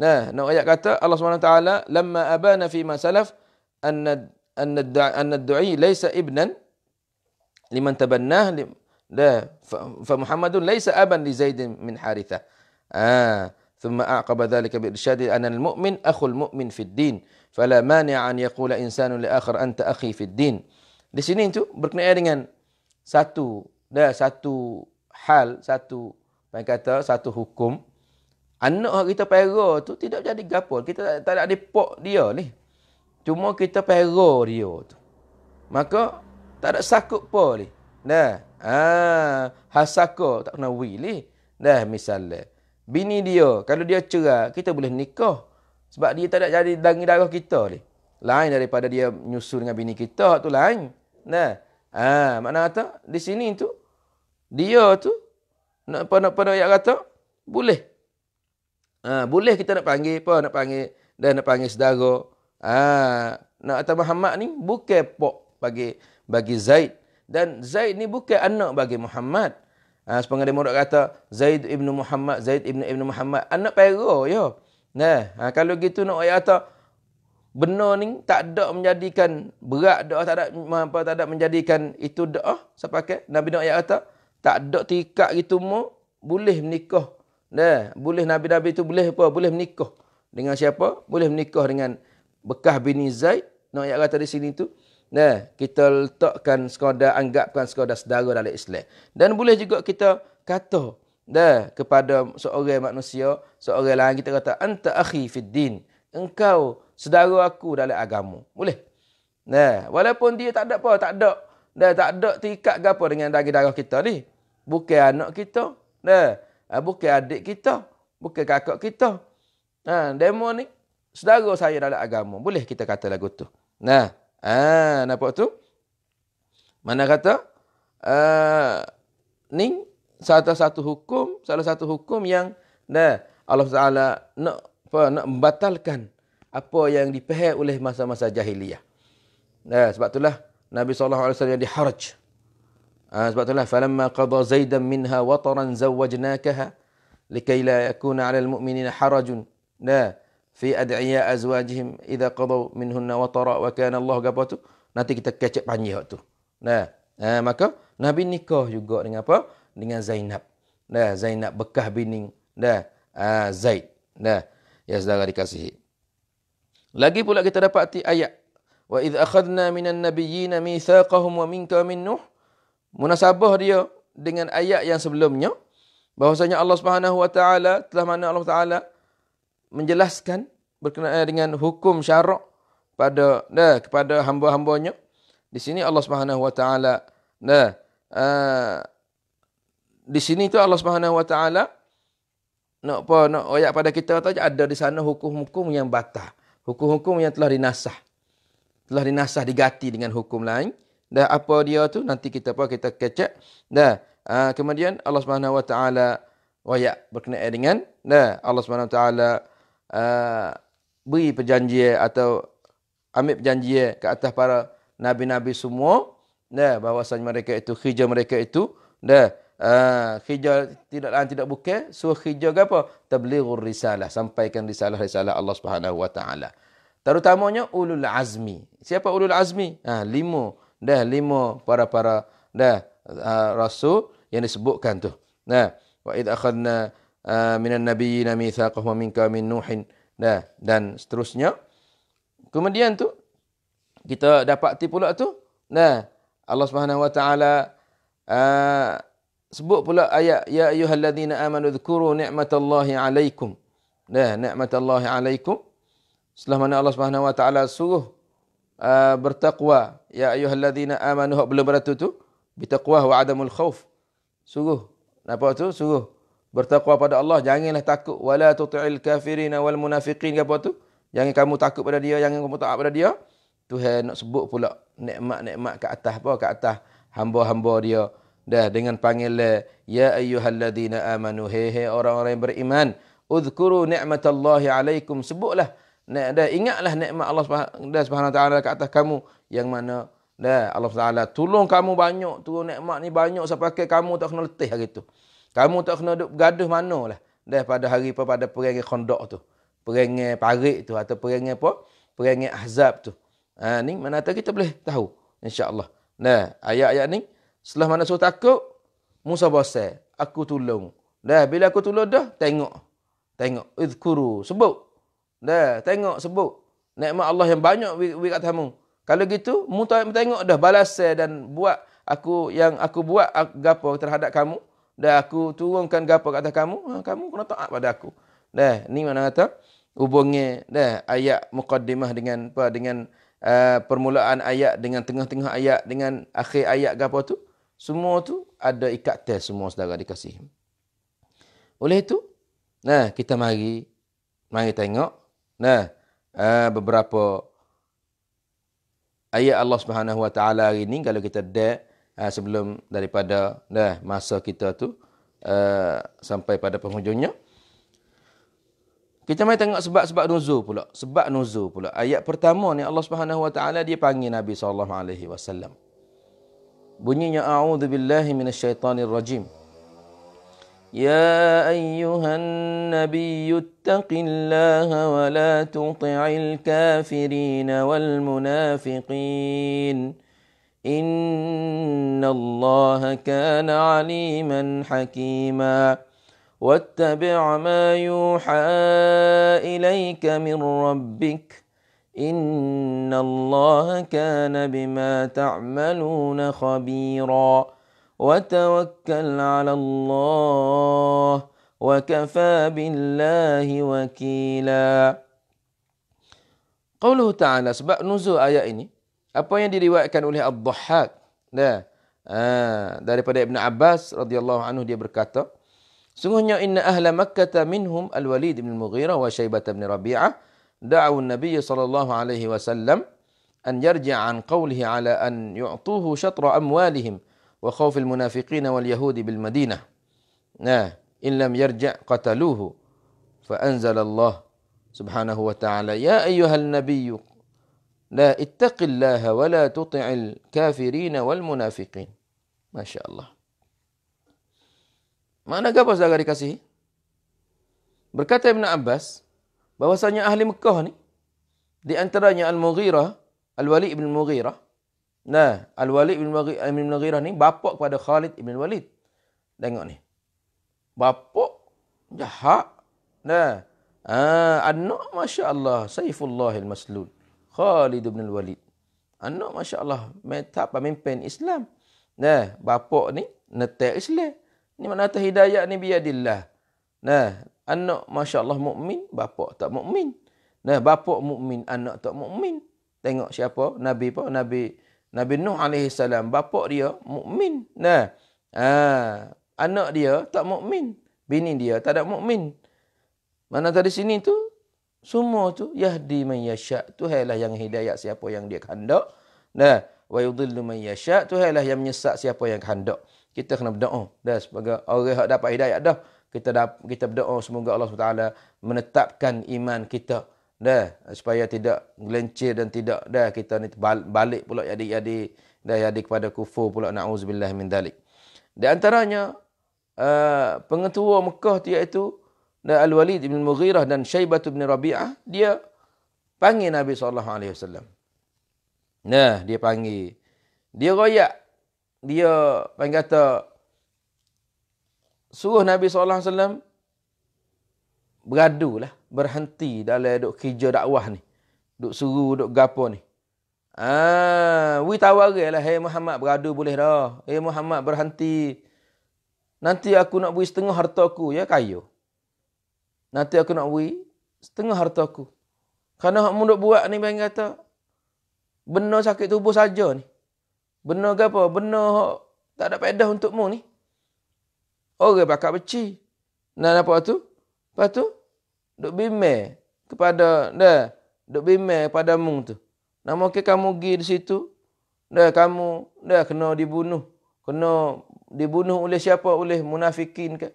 nah, nak ayat kata Allah Subhanahu taala lamma abana fi masalaf anna anna anna ad-du'i laysa ibnan liman tabannah la fa, fa Muhammadun laysa aban li Zaidin min Harithah. Ah, ثم أعقب ذلك بإرشاد أن المؤمن أخو المؤمن في الدين فلا مانع أن يقول إنسان لآخر أنت أخي في الدين Di sini itu berkenaan dengan satu dah satu hal, satu orang kata satu hukum. Anak kita pera tu tidak jadi gapo. Kita tak, tak ada depok dia ni. Cuma kita pera dia tu. Maka tak ada sakut apa ni. Dah. Ha, hasaka tak kena wili. Dah misalnya. Bini dia, kalau dia cerah, kita boleh nikah. Sebab dia tak ada jadi daging darah kita ni. Lain daripada dia menyusul dengan bini kita tu lain. Nah. Ah, ha, mana kata di sini tu dia tu nak apa nak pada yang kata boleh. Ah, ha, boleh kita nak panggil apa nak panggil dan nak panggil saudara. Ah, ha, nak kata Muhammad ni bukan pok bagi bagi Zaid dan Zaid ni bukan anak bagi Muhammad. Ha, sepengah dia kata, Zaid ibn Muhammad, Zaid ibn ibn Muhammad, anak pera, ya. Nah, ha, kalau gitu nak ayat kata, benar ni tak ada menjadikan berat doa, tak ada, apa, tak ada menjadikan itu doa, ah, saya pakai. Nabi nak ayat kata, tak ada tikak gitu mu, boleh menikah. Nah, boleh Nabi-Nabi itu boleh apa? Boleh menikah. Dengan siapa? Boleh menikah dengan bekah bini Zaid. Nak ayat kata di sini tu, Nah, kita letakkan sekadar anggapkan sekadar saudara dalam Islam. Dan boleh juga kita kata dah kepada seorang manusia, seorang lain kita kata anta akhi fid din. Engkau saudara aku dalam agama. Boleh. Nah, walaupun dia tak ada apa, tak ada dah tak ada terikat ke apa dengan daging darah kita ni. Bukan anak kita. Nah, ah, bukan adik kita, bukan kakak kita. Ha, demo ni saudara saya dalam agama. Boleh kita kata lagu tu. Nah, Ah, ha, nampak tu? Mana kata? Uh, ni salah satu hukum, salah satu hukum yang dah Allah Taala nak apa nak membatalkan apa yang dipehe oleh masa-masa jahiliyah. Nah, sebab itulah Nabi sallallahu alaihi wasallam diharj. Ah, sebab itulah falamma qada zaidan minha wataran zawwajnakaha likay la yakuna 'alal mu'minina harajun. Nah, fi ad'iya azwajihim idza qadaw minhunna watara wa kana Allah gapo tu nanti kita kecek panjang tu nah eh, maka nabi nikah juga dengan apa dengan Zainab nah Zainab bekah bini nah uh, Zaid nah ya saudara dikasihi lagi pula kita dapat ayat wa idza akhadna minan nabiyyin mitsaqahum wa minka min nuh munasabah dia dengan ayat yang sebelumnya bahwasanya Allah Subhanahu wa taala telah mana Allah taala menjelaskan berkenaan eh, dengan hukum syarak pada dah kepada hamba-hambanya di sini Allah Subhanahu wa taala dah eh, di sini tu Allah Subhanahu wa taala nak apa nak ayat pada kita tu ada di sana hukum-hukum yang batal hukum-hukum yang telah dinasah telah dinasah diganti dengan hukum lain dah apa dia tu nanti kita apa kita kecek dah eh, kemudian Allah Subhanahu wa taala wayak berkenaan dengan dah Allah Subhanahu wa taala Ah, beri perjanjian eh, atau ambil perjanjian eh, ke atas para nabi-nabi semua dah bahawasanya mereka itu hijau mereka itu dah uh, ah, hijau tidak lain tidak bukan suruh hijau ke apa tablighur risalah sampaikan risalah-risalah Allah Subhanahu wa taala terutamanya ulul azmi siapa ulul azmi ha lima dah lima para-para dah uh, rasul yang disebutkan tu nah wa id akhadna Ah, minan nabiyina mithaqahum minka min nuhin nah dan seterusnya kemudian tu kita dapati pula tu nah Allah Subhanahu wa taala ah, sebut pula ayat ya ayyuhalladzina amanu dhkuru ni'matallahi alaikum nah ni'matallahi alaikum setelah mana Allah Subhanahu wa taala suruh uh, bertakwa ya ayyuhalladzina amanu belum beratu tu bertakwa wa adamul khauf suruh apa tu suruh bertakwa pada Allah janganlah takut wala tuti'il kafirin wal munafiqin apa tu jangan kamu takut pada dia jangan kamu taat pada dia Tuhan nak sebut pula nikmat-nikmat ke atas apa ke atas hamba-hamba dia dah dengan panggilan ya ayyuhalladzina amanu hehe he, orang-orang beriman uzkuru ni'matallahi alaikum sebutlah nak dah ingatlah nikmat Allah Subhanahu wa taala ke atas kamu yang mana dah Allah Subhanahu taala tolong kamu banyak tu nikmat ni banyak sampai kamu tak kena letih hari tu. Kamu tak kena duduk bergaduh mana lah. Dah pada hari apa pada perangai kondok tu. Perangai parik tu. Atau perangai apa? Perangai ahzab tu. Ha, ni mana tahu kita boleh tahu. InsyaAllah. Nah, ayat-ayat ni. Setelah mana suruh takut. Musa bosan. Aku tolong. Dah, bila aku tolong dah, tengok. Tengok. Idhkuru. Sebut. Dah, tengok. Sebut. Nikmat Allah yang banyak wikat kamu. Kalau gitu, mu tengok dah. Balas saya dan buat aku yang aku buat gapo terhadap kamu dan aku turunkan gapo ke atas kamu ha, kamu kena taat pada aku dah ni mana kata hubungnya dah ayat mukaddimah dengan apa dengan uh, permulaan ayat dengan tengah-tengah ayat dengan akhir ayat gapo tu semua tu ada ikat semua saudara dikasih oleh itu nah kita mari mari tengok nah uh, beberapa ayat Allah Subhanahu wa taala hari ini kalau kita dah uh, sebelum daripada dah eh, masa kita tu uh, sampai pada penghujungnya. Kita mai tengok sebab-sebab nuzul pula. Sebab nuzul pula. Ayat pertama ni Allah Subhanahu Wa Taala dia panggil Nabi sallallahu alaihi wasallam. Bunyinya a'udzu billahi minasyaitonir rajim. Ya ayyuhan nabiy ittaqillah wa la tuti'il kafirin wal munafiqin. إن الله كان عليما حكيما واتبع ما يوحى إليك من ربك إن الله كان بما تعملون خبيرا وتوكل على الله وكفى بالله وكيلا قوله تعالى سبق nuzul آية ini Apa yang diriwayatkan oleh Ad-Dhahhak nah, ha, daripada Ibn Abbas radhiyallahu anhu dia berkata, Sungguhnya inna ahla Makkah minhum Al-Walid bin mughirah wa Shaybah bin Rabi'ah da'u Nabi sallallahu alaihi wasallam an yarji an qawlihi ala an yu'tuhu syatra amwalihim wa khawf al-munafiqin wal yahudi bil Madinah. Nah, in lam yarji' qataluhu. Fa anzala Allah subhanahu wa ta'ala ya ayyuhan nabiyyu لا اتق الله ولا تطع الكافرين والمنافقين ما شاء الله Mana gapas agar dikasihi? Berkata Ibn Abbas, bahwasanya ahli Makkah ni, di antaranya Al-Mughirah, Al-Walid Ibn Mughirah, nah, Al-Walid Ibn Mughirah ni, bapak kepada Khalid Ibn Walid. Tengok ni. Bapak, jahat. Nah, ah, anak, Masya Allah, Saifullahil Maslul. Khalid bin Walid. Anak Masya Allah. Metap pemimpin Islam. Nah, bapak ni netek Islam. Ni mana atas hidayah ni biadillah. Nah, anak Masya Allah mukmin, bapak tak mukmin. Nah, bapak mukmin, anak tak mukmin. Tengok siapa? Nabi apa? Nabi Nabi Nuh alaihi salam, bapak dia mukmin. Nah. Ah, anak dia tak mukmin. Bini dia tak ada mukmin. Mana tadi sini tu semua tu yahdi man yasha. Tuhailah yang hidayah siapa yang dia kehendak. Dah. Wa yudhillu man yasha. Tuhailah yang menyesat siapa yang kehendak. Kita kena berdoa. Dah sebagai orang yang dapat hidayah dah. Kita dah, kita berdoa semoga Allah SWT menetapkan iman kita. Dah. Supaya tidak gelencir dan tidak. Dah. Kita ni balik pula jadi jadi dah jadi kepada kufur pula. Na'udzubillah min dalik. Di antaranya, uh, pengetua Mekah tu iaitu, Al-Walid bin Mughirah dan Syaibah bin Rabi'ah dia panggil Nabi sallallahu alaihi wasallam. Nah, dia panggil. Dia royak. Dia panggil kata suruh Nabi sallallahu alaihi wasallam bergadulah, berhenti dalam dok kerja dakwah ni. Dok suruh, dok gapo ni. Ah, wi tawarilah hai hey Muhammad beradu boleh dah. Hai hey Muhammad berhenti. Nanti aku nak beri setengah hartaku ya kayuh. Nanti aku nak beri setengah harta aku. Kerana hak mundur buat ni bayang kata. Benar sakit tubuh saja ni. Benar ke apa? Benar hak tak ada pedah untuk mu ni. Orang bakal beci. Dan apa tu? Lepas tu, duk bimbing kepada, dah, duk bimbing kepada mu tu. Namun ke kamu pergi di situ, dah, kamu, dah, kena dibunuh. Kena dibunuh oleh siapa? Oleh munafikin ke?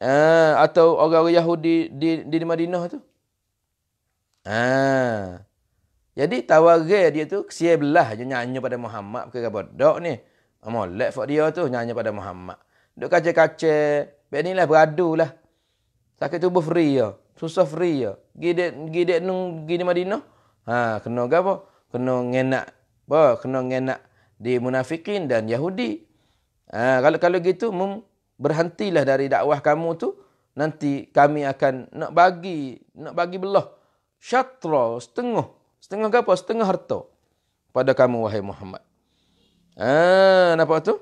Ha, atau orang-orang Yahudi di, di, di Madinah tu. Ha. Jadi tawarai dia tu kesia belah je nyanyi pada Muhammad ke apa dok ni. Molek fak dia tu nyanyi pada Muhammad. Dok kaca-kaca. Bek ni lah beradu lah. Sakit tubuh free ya. Susah free ya. Gidek gidek nung gini Madinah. Ha, kena apa? Kena ngenak. Apa? Kena ngenak di munafikin dan Yahudi. Ha, kalau kalau gitu mem berhentilah dari dakwah kamu tu nanti kami akan nak bagi nak bagi belah syatra setengah setengah apa setengah harta pada kamu wahai Muhammad ah nampak tu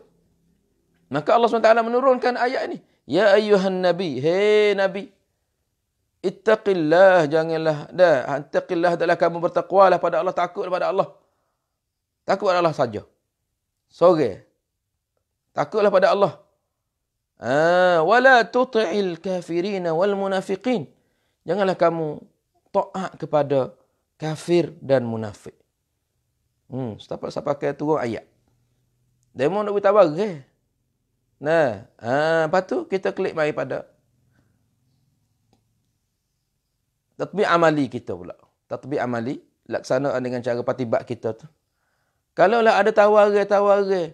maka Allah SWT menurunkan ayat ini ya ayuhan nabi hey nabi ittaqillah janganlah dah ha, ittaqillah adalah kamu bertakwalah pada Allah takut kepada Allah takut kepada Allah saja sore takutlah pada Allah. Ah, wala tuti'il kafirin wal munafiqin. Janganlah kamu taat kepada kafir dan munafik. Hmm, siapa siapa pakai turun ayat. Demo nak beritahu bagai. Eh? Nah, apa ah, tu kita klik mai pada tetapi amali kita pula. Tetapi amali laksana dengan cara patibat kita tu. Kalaulah ada tawaran-tawaran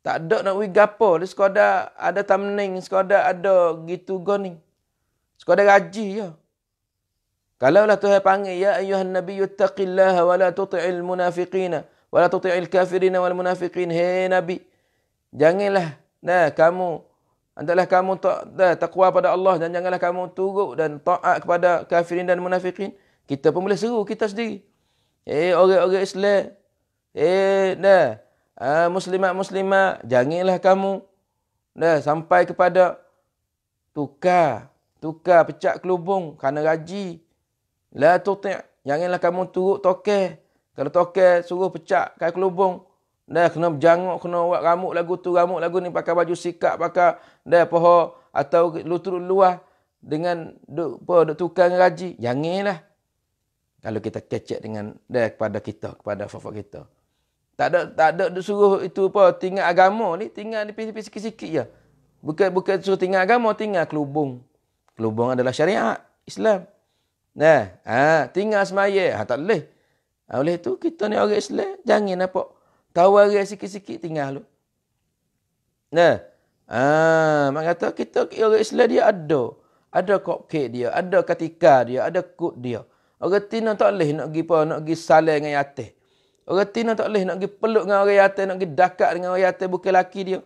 tak ada nak pergi gapa. Dia sekadar ada tamning. Sekadar ada gitu gani. Sekadar gaji ya. Kalau lah Tuhan panggil. Ya ayuhan Nabi yuttaqillah wa la tuti'il munafiqina. Wa la tuti'il kafirina wal munafiqin. Hei Nabi. Janganlah. Nah kamu. Antalah kamu tak dah, takwa pada Allah. Dan janganlah kamu turut dan taat kepada kafirin dan munafiqin. Kita pun boleh seru kita sendiri. Eh, orang-orang Islam. Eh, dah muslimat-muslimat, ah, janganlah kamu dah sampai kepada tukar, tukar pecah kelubung kerana gaji. La tuti' janganlah kamu turut tokeh. Kalau tokeh suruh pecah kain kelubung. Dah kena berjanguk, kena buat ramuk lagu tu, ramuk lagu ni pakai baju sikap, pakai dah poho atau lutut luar dengan duk apa duk tukang gaji. Janganlah. Kalau kita kecek dengan dah kepada kita, kepada fofok kita. Tak ada tak ada dia suruh itu apa tinggal agama ni tinggal di pipi sikit-sikit ya. Bukan bukan suruh tinggal agama tinggal kelubung. Kelubung adalah syariat Islam. Nah, ha, tinggal semaya ha, tak boleh. Ha, oleh itu kita ni orang Islam jangan nampak tawar sikit-sikit tinggal lu. Nah. Ha, mak kata kita orang Islam dia ada. Ada kokek dia, ada katika dia, ada kut dia. Orang Tina tak boleh nak pergi apa, nak pergi salai dengan yatih. Retina tak boleh nak pergi peluk dengan orang yatim, nak pergi dakat dengan orang yatim bukan laki dia.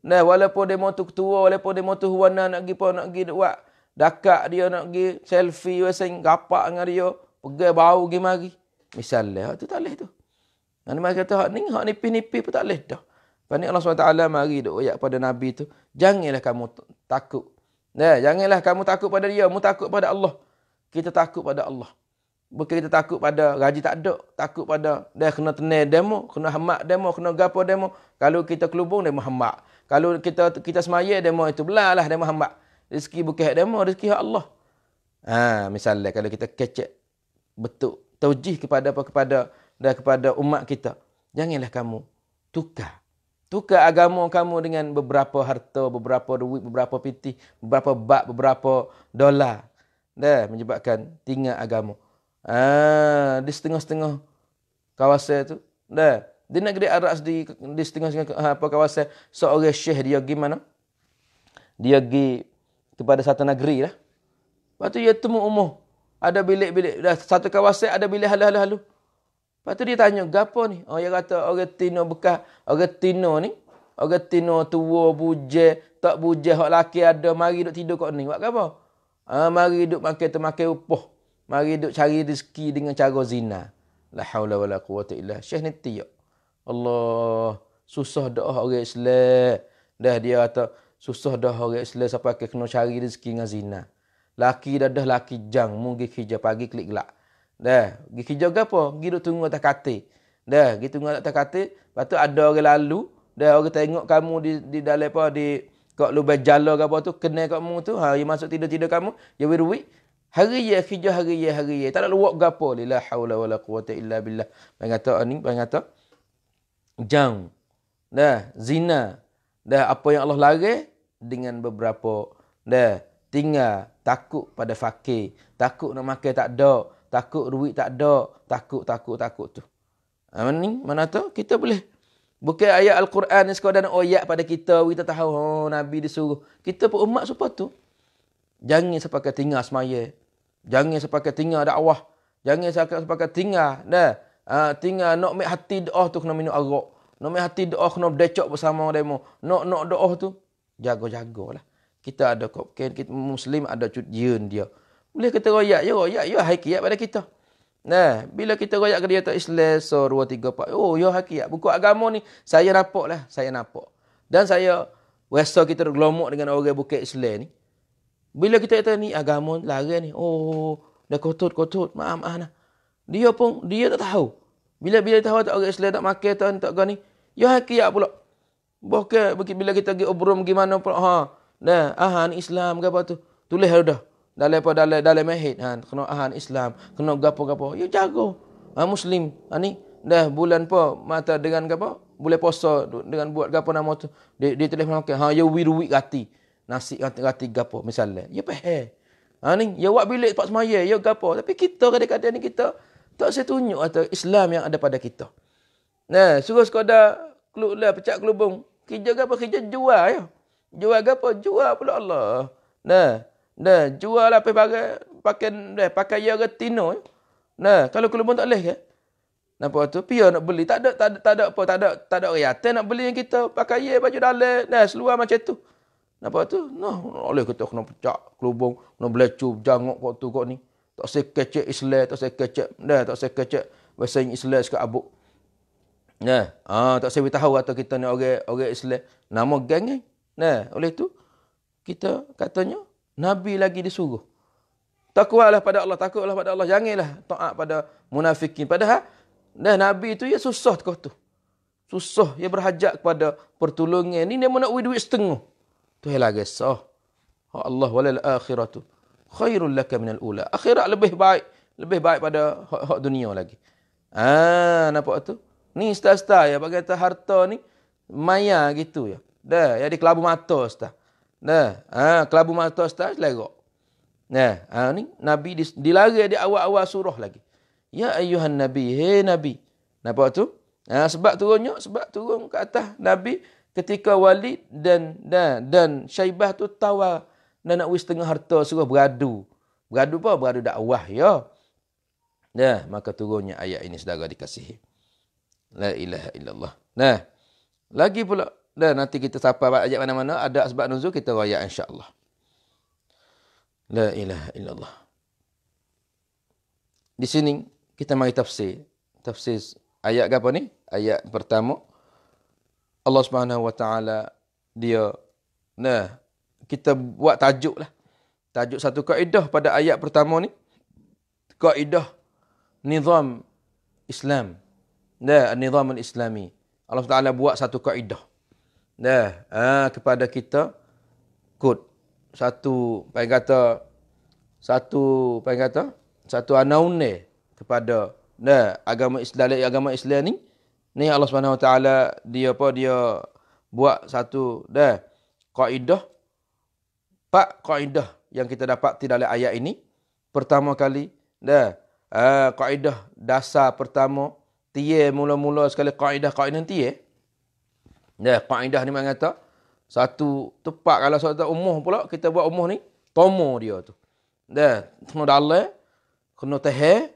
Nah, walaupun dia mau tu ketua, walaupun dia mau tu huana nak pergi pun nak pergi buat dakat dia nak pergi selfie wasen gapak dengan dia, pegang bau pergi mari. Misalnya, lah, hak tu tak boleh tu. Nabi Muhammad kata, hak ni, hak nipi-nipi pun tak boleh dah. Lepas Allah SWT mari duk ayat pada Nabi tu, janganlah kamu takut. Nah, janganlah kamu takut pada dia, kamu takut pada Allah. Kita takut pada Allah. Bukan kita takut pada gaji tak ada, takut pada dia kena tenai demo, kena hamak demo, kena gapo demo. Kalau kita kelubung demo hamak. Kalau kita kita semaya demo itu belalah demo hamak. Rezeki bukan demo, rezeki hak Allah. Ha, misalnya kalau kita kecek betul taujih kepada apa kepada dan kepada umat kita. Janganlah kamu tukar. Tukar agama kamu dengan beberapa harta, beberapa duit, beberapa piti, beberapa bak, beberapa dolar. Dah menyebabkan tinggal agama. Ah, di setengah-setengah kawasan tu. Dah. Di negeri Arab di di setengah-setengah ha, apa kawasan seorang syekh dia pergi mana? Dia pergi kepada satu negeri lah. Lepas tu dia temu umuh. Ada bilik-bilik. Dah satu kawasan ada bilik halu-halu-halu. Lepas tu dia tanya, gapo ni? Oh, dia kata orang Tino bekas. Orang Tino ni. Orang Tino tua, bujah. Tak bujah, orang laki ada. Mari duduk tidur kat ni. Buat apa? Ah, mari duduk makan termakan upah. Mari duk cari rezeki dengan cara zina. La haula wala quwata illa Syekh ni Allah, susah dah orang Islam. Dah dia kata, susah dah orang Islam sampai ke kena cari rezeki dengan zina. Laki dah dah laki jang, mungkin hijau pagi klik gelap. Dah, pergi hijau ke apa? Pergi duk tunggu atas katil. Dah, pergi tunggu atas katil. Lepas ada orang lalu, dah orang tengok kamu di, di dalam apa, di kat lubang jala ke apa tu, kena kamu tu, ha, dia masuk tidur-tidur kamu, dia wiruik, Hari ye kerja hari ye hari ye. Tak ada luak gapo la haula wala quwata illa billah. Bang kata ni, bang kata jang. Dah zina. Dah apa yang Allah larang dengan beberapa dah tinggal takut pada fakir, takut nak makan tak ada, takut duit tak ada, takut takut takut tu. Ha ni mana tu kita boleh Bukan ayat Al-Quran ni sekadar nak oyak pada kita, kita tahu oh, Nabi suruh Kita pun umat supaya tu. Jangan sepakat tinggal semaya. Jangan sepakat tinggal dakwah. Jangan sepakat sepakat tinggal dah. Uh, tinggal nak mik hati doa tu kena minum arak. Nak mik hati doa kena berdecok bersama demo. Nak nak doa tu jaga lah. Kita ada kopken, kita muslim ada cujian dia. Boleh kita royak je royak ya hakikat pada kita. Nah, bila kita royak ke dia tak Islam so 2 3 4. Oh, ya hakikat buku agama ni saya lah, saya nampak. Dan saya rasa kita bergelomok dengan orang bukan Islam ni. Bila kita kata ni agama ah, larang ah ni. Oh, oh, oh dah kotot-kotot. Maaf, maaf nah. Dia pun, dia tak tahu. Bila bila tahu tak orang Islam tak makan tak tak gani. Ya hakiat pula. Bukan bila kita pergi obrom gimana pula. Ha. Nah, ahan Islam ke apa tu. Tulis dah. Dalam apa dalam dalam mahid ha, ah, han kena ahan Islam, kena gapo-gapo. Ya jago. Ha, Muslim, ha, ni dah bulan apa mata dengan apa? Boleh puasa dengan buat apa nama tu. Dia, dia telah melakukan. Ha ya wiru wiru gati nasi rati-rati gapo misalnya. Ya pehe. Ha ni, ya buat bilik tempat semaya, ya gapo. Tapi kita kadang-kadang ni kita tak saya tunjuk atau Islam yang ada pada kita. Nah, suruh sekodar keluk lah, pecah kelubung. Kerja gapo? Kerja jual ya. Jual gapo? Jual pula Allah. Nah, nah, jual lah pakai pakai deh, pakai ya retino. Ya. Nah, kalau kelubung tak leh ke? Ya? Nampak tu, pia nak beli. Tak ada, tak ada, tak ada apa. Tak ada, tak ada riata nak beli yang kita. Pakai ya, baju dalam. Nah, seluar macam tu. Nampak tu? No, oleh kata kena pecah kelubung, kena belecu, jangok kok tu kok ni. Tak saya kecek Islam, tak saya kecek, dah tak saya kecek bahasa Islam sekak abuk. Nah, ah tak saya tahu kata kita ni orang orang Islam, nama geng ni. Nah, oleh tu kita katanya nabi lagi disuruh. Takwalah pada Allah, takutlah pada Allah, janganlah taat pada munafikin. Padahal dah nabi itu ya susah kau tu. Susah ya berhajat kepada pertolongan. Ini dia nak duit setengah tu hela gesa oh. oh, Allah walal akhiratu khairul laka minal ula akhirat lebih baik lebih baik pada hak dunia lagi ah nampak tu ni ustaz-ustaz ya bagi kata harta ni maya gitu ya dah ya di kelabu mata ustaz dah ah kelabu mata ustaz lerok nah ah ha, ni nabi dilarang di awal-awal surah lagi ya ayuhan nabi hey nabi nampak tu ah sebab turunnya sebab turun ke atas nabi ketika Walid dan dan, dan Syaibah tu tawa dan nak wis tengah harta suruh beradu. Beradu apa? Beradu dakwah ya. Nah, maka turunnya ayat ini saudara dikasihi. La ilaha illallah. Nah. Lagi pula dan nanti kita sampai ayat mana-mana ada sebab nuzul kita royak insya-Allah. La ilaha illallah. Di sini kita mari tafsir. Tafsir ayat apa ni? Ayat pertama Allah Subhanahu Wa Taala dia nah kita buat tajuk lah. Tajuk satu kaedah pada ayat pertama ni. Kaedah nizam Islam. Nah, nizam al-Islami. Allah Taala buat satu kaedah. Nah, ha, kepada kita kod satu paling kata satu paling kata satu anaun kepada nah agama Islam agama Islam ni Ni Allah Subhanahu Wa Taala dia apa dia buat satu dah kaidah pak kaidah yang kita dapat di dalam ayat ini pertama kali dah uh, kaidah dasar pertama tiye mula-mula sekali kaidah kaidah nanti eh dah kaidah ni mana kata satu tepat kalau satu umuh pula kita buat umuh ni tomo dia tu dah kena dalam kena teh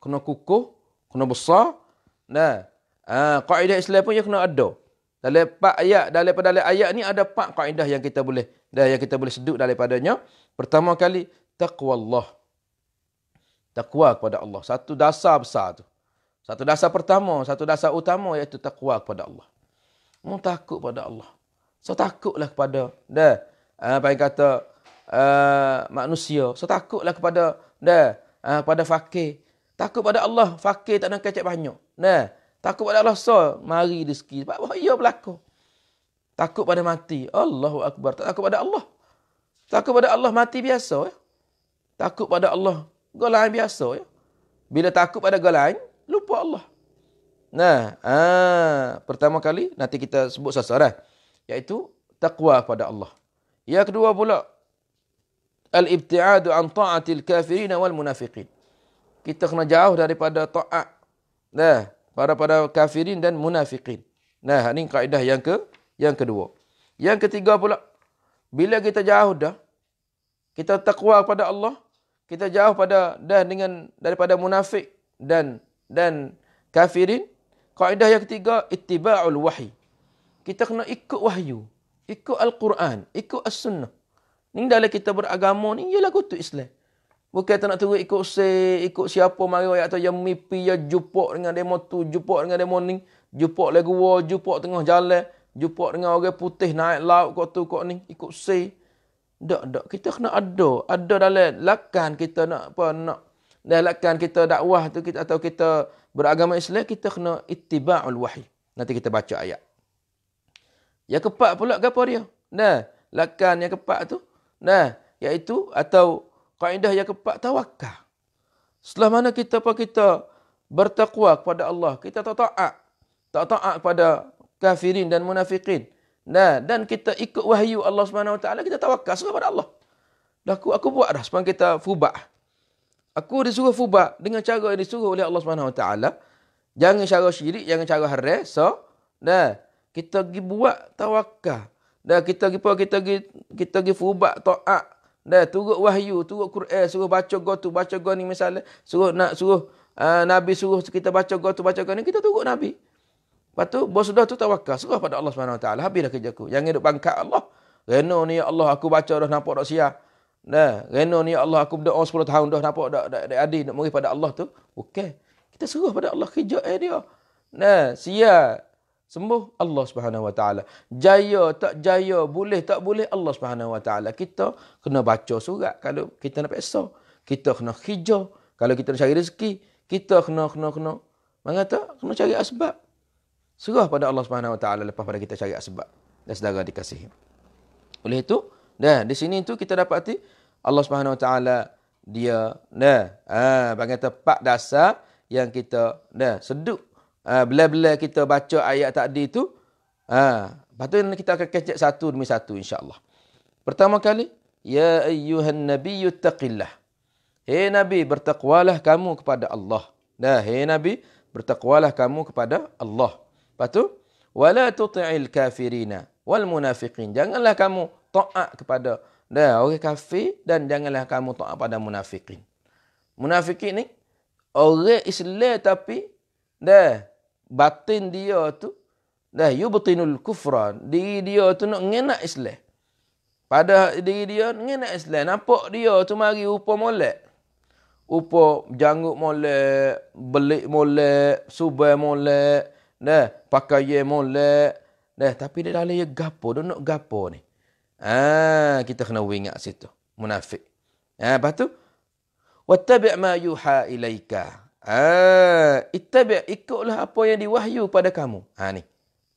kena kukuh kena besar dah Ah, kaedah Islam pun ia kena ada. Dalam empat ayat, dalam pada ayat ni ada empat kaedah yang kita boleh dan yang kita boleh seduk daripadanya. Pertama kali, taqwa Allah. Taqwa kepada Allah. Satu dasar besar tu. Satu dasar pertama, satu dasar utama iaitu taqwa kepada Allah. Mu takut pada Allah. So takutlah kepada dah. Ah, ha, uh, paling kata uh, manusia. So takutlah kepada dah. Uh, pada fakir. Takut pada Allah. Fakir tak nak kecek banyak. Dah. Takut pada Allah so, mari rezeki. Sebab bahaya berlaku. Takut pada mati. Allahu Akbar. Tak takut pada Allah. Takut pada Allah mati biasa. Ya? Takut pada Allah golang biasa. Ya? Bila takut pada golang, lupa Allah. Nah, ah, pertama kali nanti kita sebut sasaran. Iaitu takwa pada Allah. Yang kedua pula, al-ibtiadu an ta'atil kafirina wal munafiqin. Kita kena jauh daripada ta'at. Nah, para para kafirin dan munafiqin. Nah, ini kaedah yang ke yang kedua. Yang ketiga pula, bila kita jauh dah, kita takwa kepada Allah, kita jauh pada dah dengan daripada munafik dan dan kafirin. Kaedah yang ketiga, ittiba'ul wahyi. Kita kena ikut wahyu, ikut Al-Quran, ikut As-Sunnah. Ini dalam kita beragama ni, ialah kutu Islam. Bukan tak nak turut ikut si ikut siapa mari ayat atau yang mimpi ya jumpa dengan demo tu, jumpa dengan demo ni, jumpa lagu wa, jumpa tengah jalan, jumpa dengan orang putih naik laut kok tu kok ni, ikut si Dak dak kita kena ada, ada dalam lakan kita nak apa nak dalam kita dakwah tu kita atau kita beragama Islam kita kena ittiba'ul wahyi. Nanti kita baca ayat. Yang keempat pula apa dia? Nah, lakan yang keempat tu. Nah, iaitu atau kaedah yang keempat tawakal. Setelah mana kita apa kita bertakwa kepada Allah, kita tak taat. Tak taat kepada kafirin dan munafiqin. Nah, dan kita ikut wahyu Allah swt kita tawakal semua kepada Allah. Dah aku aku buat dah sebab kita fubah. Aku disuruh fubah dengan cara yang disuruh oleh Allah swt. Jangan cara syirik, jangan cara hara. So, nah, kita pergi buat tawakal. Dah kita pergi kita pergi kita pergi fubah taat dah turut wahyu, turut Quran, suruh baca go tu, baca go ni misalnya, suruh nak suruh uh, Nabi suruh kita baca go tu, baca go ni, kita turut Nabi. Lepas tu, bos sudah tu tawakal, suruh pada Allah SWT, habislah kerja aku. Jangan duduk bangkat Allah. Reno ni ya Allah, aku baca dah nampak dah siap. Dah, reno ni ya Allah, aku berdoa 10 tahun dah nampak dah, dah, adik nak murid pada Allah tu. Okey. Kita suruh pada Allah, kerja eh dia. Nah, sia sembuh Allah Subhanahu Wa Taala. Jaya tak jaya, boleh tak boleh Allah Subhanahu Wa Taala. Kita kena baca surat kalau kita nak peksa. Kita kena hijau kalau kita nak cari rezeki. Kita kena kena kena. Mana tak? Kena cari asbab. Serah pada Allah Subhanahu Wa Taala lepas pada kita cari asbab. Dan saudara dikasihi. Oleh itu, dah di sini tu kita dapati Allah Subhanahu Wa Taala dia dah ah bagi tepat dasar yang kita dah seduk Ah, bila-bila kita baca ayat tadi tu, ha, lepas kita akan kecek satu demi satu insya Allah. Pertama kali, Ya ayyuhan nabi yuttaqillah. Hei nabi, bertakwalah kamu kepada Allah. Nah, hei nabi, bertakwalah kamu kepada Allah. Lepas tu, wala tuti'il kafirina wal munafiqin. Janganlah kamu taat kepada dah orang okay, kafir dan janganlah kamu taat pada munafiqin. Munafiqin ni orang Islam tapi dah batin dia tu dah yubtinul kufran diri dia tu nak ngenak Islam pada diri dia ngenak Islam nampak dia tu mari rupa molek rupa janggut molek belik molek subah molek dah pakai molek dah tapi dia dalam gapo dia nak gapo ni ah kita kena ingat situ munafik ah ha, lepas tu wattabi' ma yuha ilaika Ah, ittabi ikutlah apa yang diwahyu pada kamu. Ha ni.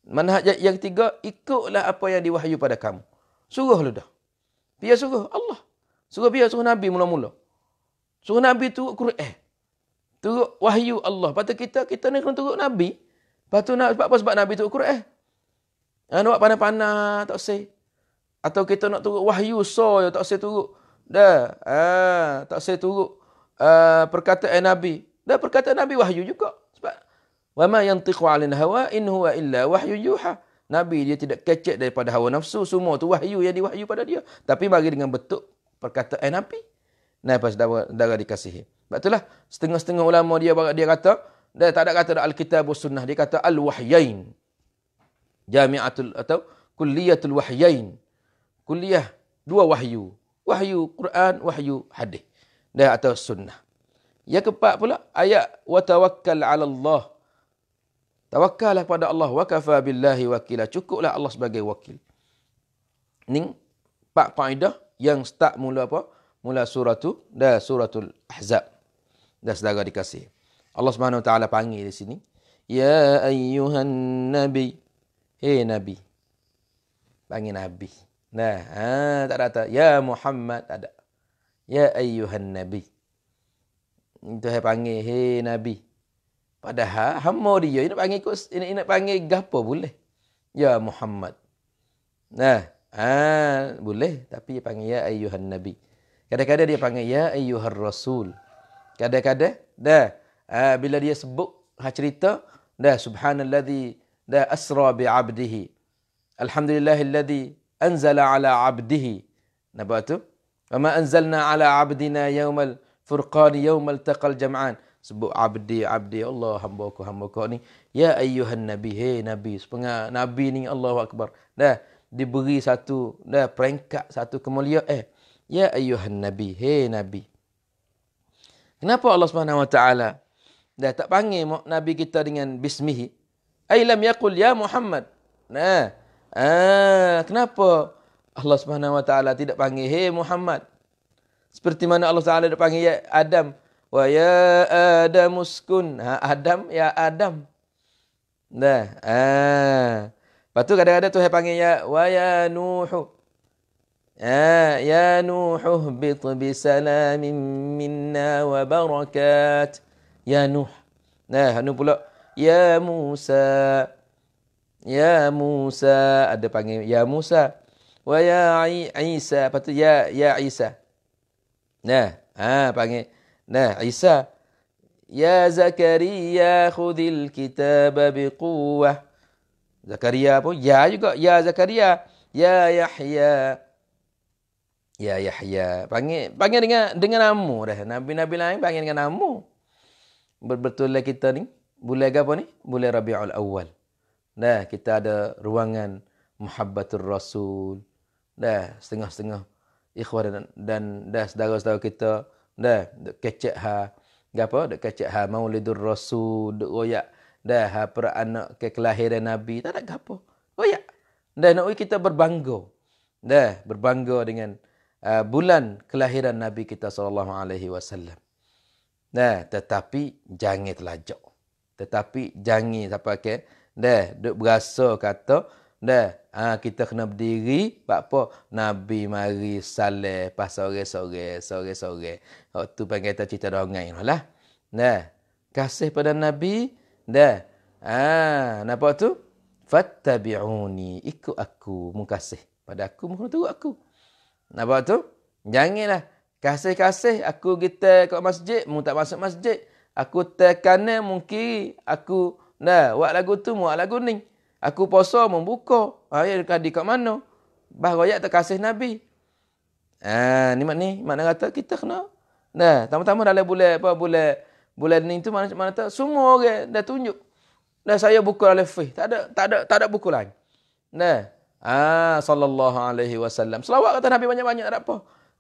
Manhaj yang ketiga, ikutlah apa yang diwahyu pada kamu. Suruh lu dah. Biar suruh Allah. Suruh biar suruh Nabi mula-mula. Suruh Nabi tu Quran. Eh. Turut wahyu Allah. Patut kita kita ni kena turut Nabi. Patut nak sebab apa sebab Nabi tu Quran. Eh. Ha, Jangan buat panas-panas tak usah. Atau kita nak turut wahyu so ya tak usah turut. Dah. Ah, tak usah turut uh, perkataan Nabi. Dan perkataan Nabi wahyu juga. Sebab wama yantiqu 'alan hawa in huwa illa wahyu yuha. Nabi dia tidak kecek daripada hawa nafsu, semua tu wahyu yang diwahyu pada dia. Tapi bagi dengan bentuk perkataan Nabi. Nabi pas darah dikasihi. Sebab itulah setengah-setengah ulama dia dia kata dan tak ada kata al-kitab was sunnah dia kata al-wahyain. Jami'atul atau kulliyatul wahyain. Kuliah dua wahyu. Wahyu Quran, wahyu hadis. Dan atau sunnah. Yang keempat pula ayat wa tawakkal 'ala Allah. Tawakkallah kepada Allah wa kafa billahi wakila. Cukuplah Allah sebagai wakil. Ini empat kaedah yang start mula apa? Mula surah tu dan suratul Ahzab. Dah sedara dikasih. Allah Subhanahu wa taala panggil di sini, ya ayyuhan nabi. Hei eh, nabi. Panggil nabi. Nah, ha, tak ada tak. Ya Muhammad ada. Ya ayyuhan nabi. Itu Tuhan panggil, hei Nabi. Padahal hamba dia nak panggil kot, ini nak panggil gapo boleh. Ya Muhammad. Nah, ah boleh tapi dia panggil ya ayuhan nabi. Kadang-kadang dia panggil ya ayuhan rasul. Kadang-kadang dah ah, bila dia sebut ha cerita dah subhanallazi dah asra bi abdihi. Alhamdulillahilladzi anzala ala abdihi. Nampak tu? Wa ma anzalna ala abdina yaumal furqani yawmal taqal jam'an sebut abdi abdi Allah hamba aku hamba kau ni ya ayyuhan nabi he nabi sepengah nabi ni Allah akbar dah diberi satu dah peringkat satu kemuliaan eh ya ayyuhan nabi he nabi kenapa Allah Subhanahu wa taala dah tak panggil nabi kita dengan bismihi Ailam yaqul ya muhammad nah ah kenapa Allah Subhanahu wa taala tidak panggil he muhammad seperti mana Allah Taala dah panggil ya Adam. Wa ya Adam uskun. Ha, Adam ya Adam. Dah. Ha. Lepas tu kadang-kadang dia panggil ya wa ya Nuh. Ha, ya Nuh bit bi salamin minna wa barakat. Ya Nuh. Nah, anu pula. Ya Musa. Ya Musa. Ada panggil Ya Musa. Wa ya Isa. Lepas tu ya, ya Isa. Nah, ha panggil. Nah, Isa. Ya Zakaria khudil kitab bi quwwah. Zakaria pun ya juga. Ya Zakaria. Ya Yahya. Ya Yahya. Panggil panggil dengan dengan nama dah. Nabi-nabi lain panggil dengan nama. Berbetul lah kita ni. Bulan apa ni? Bulan Rabiul Awal. Nah, kita ada ruangan Muhabbatul Rasul. Dah, setengah-setengah ikhwan dan dan, dan saudara-saudara kita dah dek kecek ha gapo dek kecek ha maulidur rasul dek royak dah ha anak ke kelahiran nabi tak ada gapo royak dah nak kita berbangga dah berbangga dengan uh, bulan kelahiran nabi kita sallallahu alaihi wasallam Nah, tetapi jangan terlajak tetapi jangan sampai ke dah dek berasa kata Dah, ha, kita kena berdiri. Sebab apa? Nabi mari salih pas sore-sore, sore-sore. Waktu panggil kita cerita dongeng lah. Dah, kasih pada Nabi. Dah, ha, nampak tu? Fattabi'uni, ikut aku, mukasih Pada aku, mengkona turut aku. Nampak tu? Janganlah. Kasih-kasih, aku kita ke masjid, mu tak masuk masjid. Aku tekanan, mungkin. Aku, nah, buat lagu tu, buat lagu ni. Aku puasa membuka. Ayat dekat di kat mana? Bah royak terkasih Nabi. Ah, ni mak ni, makna kata kita kena. Nah, tamu-tamu dalam bulan apa bulan bulan ni tu mana mana tak semua orang dah tunjuk. Dah saya buka dalam fi. Tak ada tak ada tak ada buku lain. Nah. Ah, sallallahu alaihi wasallam. Selawat kata Nabi banyak-banyak tak apa.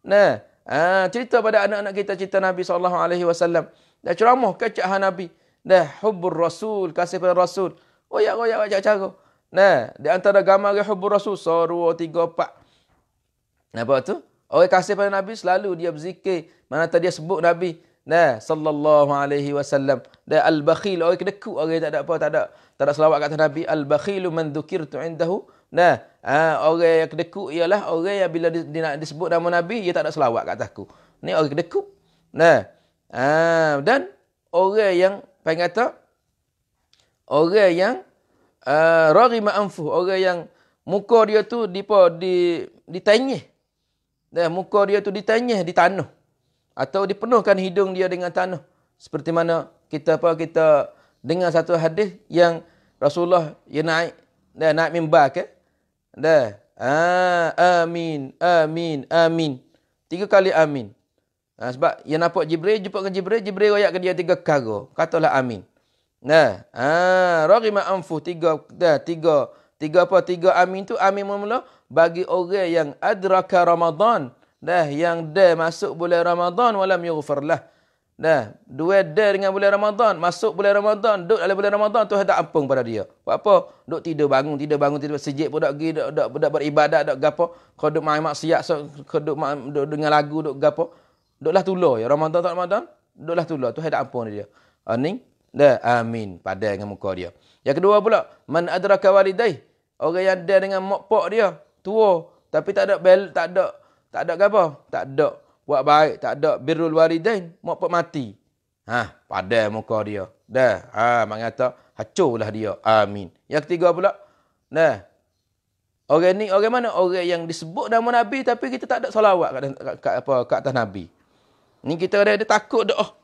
Nah. Ah, cerita pada anak-anak kita cerita Nabi sallallahu alaihi wasallam. Dah ceramah kecak Nabi. Dah hubbur rasul, kasih pada rasul. Royak-royak macam cara. Nah, di antara gambar hubur Rasul, seru, tiga, empat. Apa tu? Orang kasih pada Nabi selalu dia berzikir. Mana tadi dia sebut Nabi. Nah, sallallahu alaihi wasallam. Dia al-bakhil, orang kedekut, orang tak ada apa, tak ada. Tak ada selawat kata Nabi. Al-bakhilu man dhukirtu indahu. Nah, ha, orang yang kedekut ialah orang yang bila disebut nama Nabi, dia tak ada selawat kat aku. Ni orang kedekut. Nah, ha, dan orang yang pengata, orang yang uh, eh, rogi ma'amfuh. Orang yang muka dia tu dipa, di, ditanyih. Dan muka dia tu ditanyih di tanah. Atau dipenuhkan hidung dia dengan tanah. Seperti mana kita apa kita dengar satu hadis yang Rasulullah dia naik. Dia naik mimbar ke. Dia. Ah, amin, amin, amin. Tiga kali amin. Ha, sebab yang nampak Jibril, jumpa dengan Jibril, Jibril rakyat ke dia tiga kara. Katalah amin. Nah, ha, raghima anfu tiga dah tiga tiga apa tiga amin tu amin mula-mula bagi orang yang adraka Ramadan dah yang dah masuk bulan Ramadan walam yughfar lah. Dah, dua dah dengan bulan Ramadan, masuk bulan Ramadan, duduk dalam bulan Ramadan Tuhan tak ampun pada dia. Buat apa? Duduk tidur bangun, tidur bangun, tidur sejik pun dak gig dak dak beribadat dak gapo, kau kodok main maksiat, so, kodok dengan lagu dak gapo. Duduklah tular ya Ramadan tak Ramadan, duduklah tular Tuhan tak ampun dia. Aning, uh, Da, amin pada dengan muka dia. Yang kedua pula, man adraka walidai. Orang yang ada dengan mak pak dia, tua tapi tak ada bel, tak ada tak ada apa? Tak ada buat baik, tak ada birrul walidain, mak pak mati. Ha, pada muka dia. Dah, ha, mengata hacullah dia. Amin. Yang ketiga pula, dah. Orang ni orang mana? Orang yang disebut nama Nabi tapi kita tak ada selawat kat, kat, kat, apa kat atas Nabi. Ni kita ada, takut doa.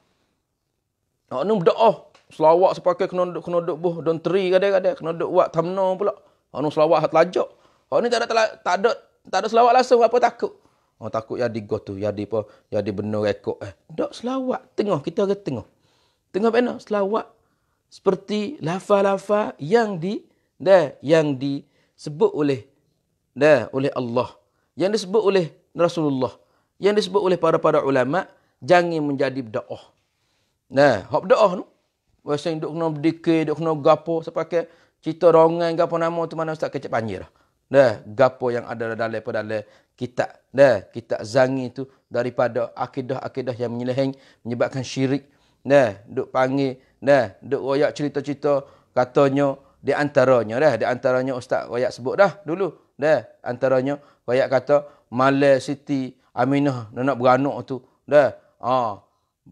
Nak num doa Selawak sepakai kena kena duk buh don tri kada-kada kena duk buat tamno pula anu selawak hat lajak hak ni tak ada tak ada tak ada selawat langsung apa takut oh takut jadi go tu jadi apa jadi benar rekod eh dak selawat tengah kita ke tengah tengah mana selawak? seperti lafa-lafa yang di dah yang disebut oleh dah oleh Allah yang disebut oleh Rasulullah yang disebut oleh para-para ulama jangan menjadi bedaah nah hak bedaah tu Biasa duk kena berdikir, duk kena gapo sepakai cerita rongan gapo nama tu mana ustaz kecek panjir lah. dah. Dah gapo yang ada dalam pada dalam kitab. Dah kitab zangi tu daripada akidah-akidah yang menyeleheng menyebabkan syirik. Dah duk panggil, dah duk royak cerita-cerita katanya di antaranya dah di antaranya ustaz royak sebut dah dulu. Dah antaranya royak kata Malay Siti Aminah nak beranak tu. Dah. Ah,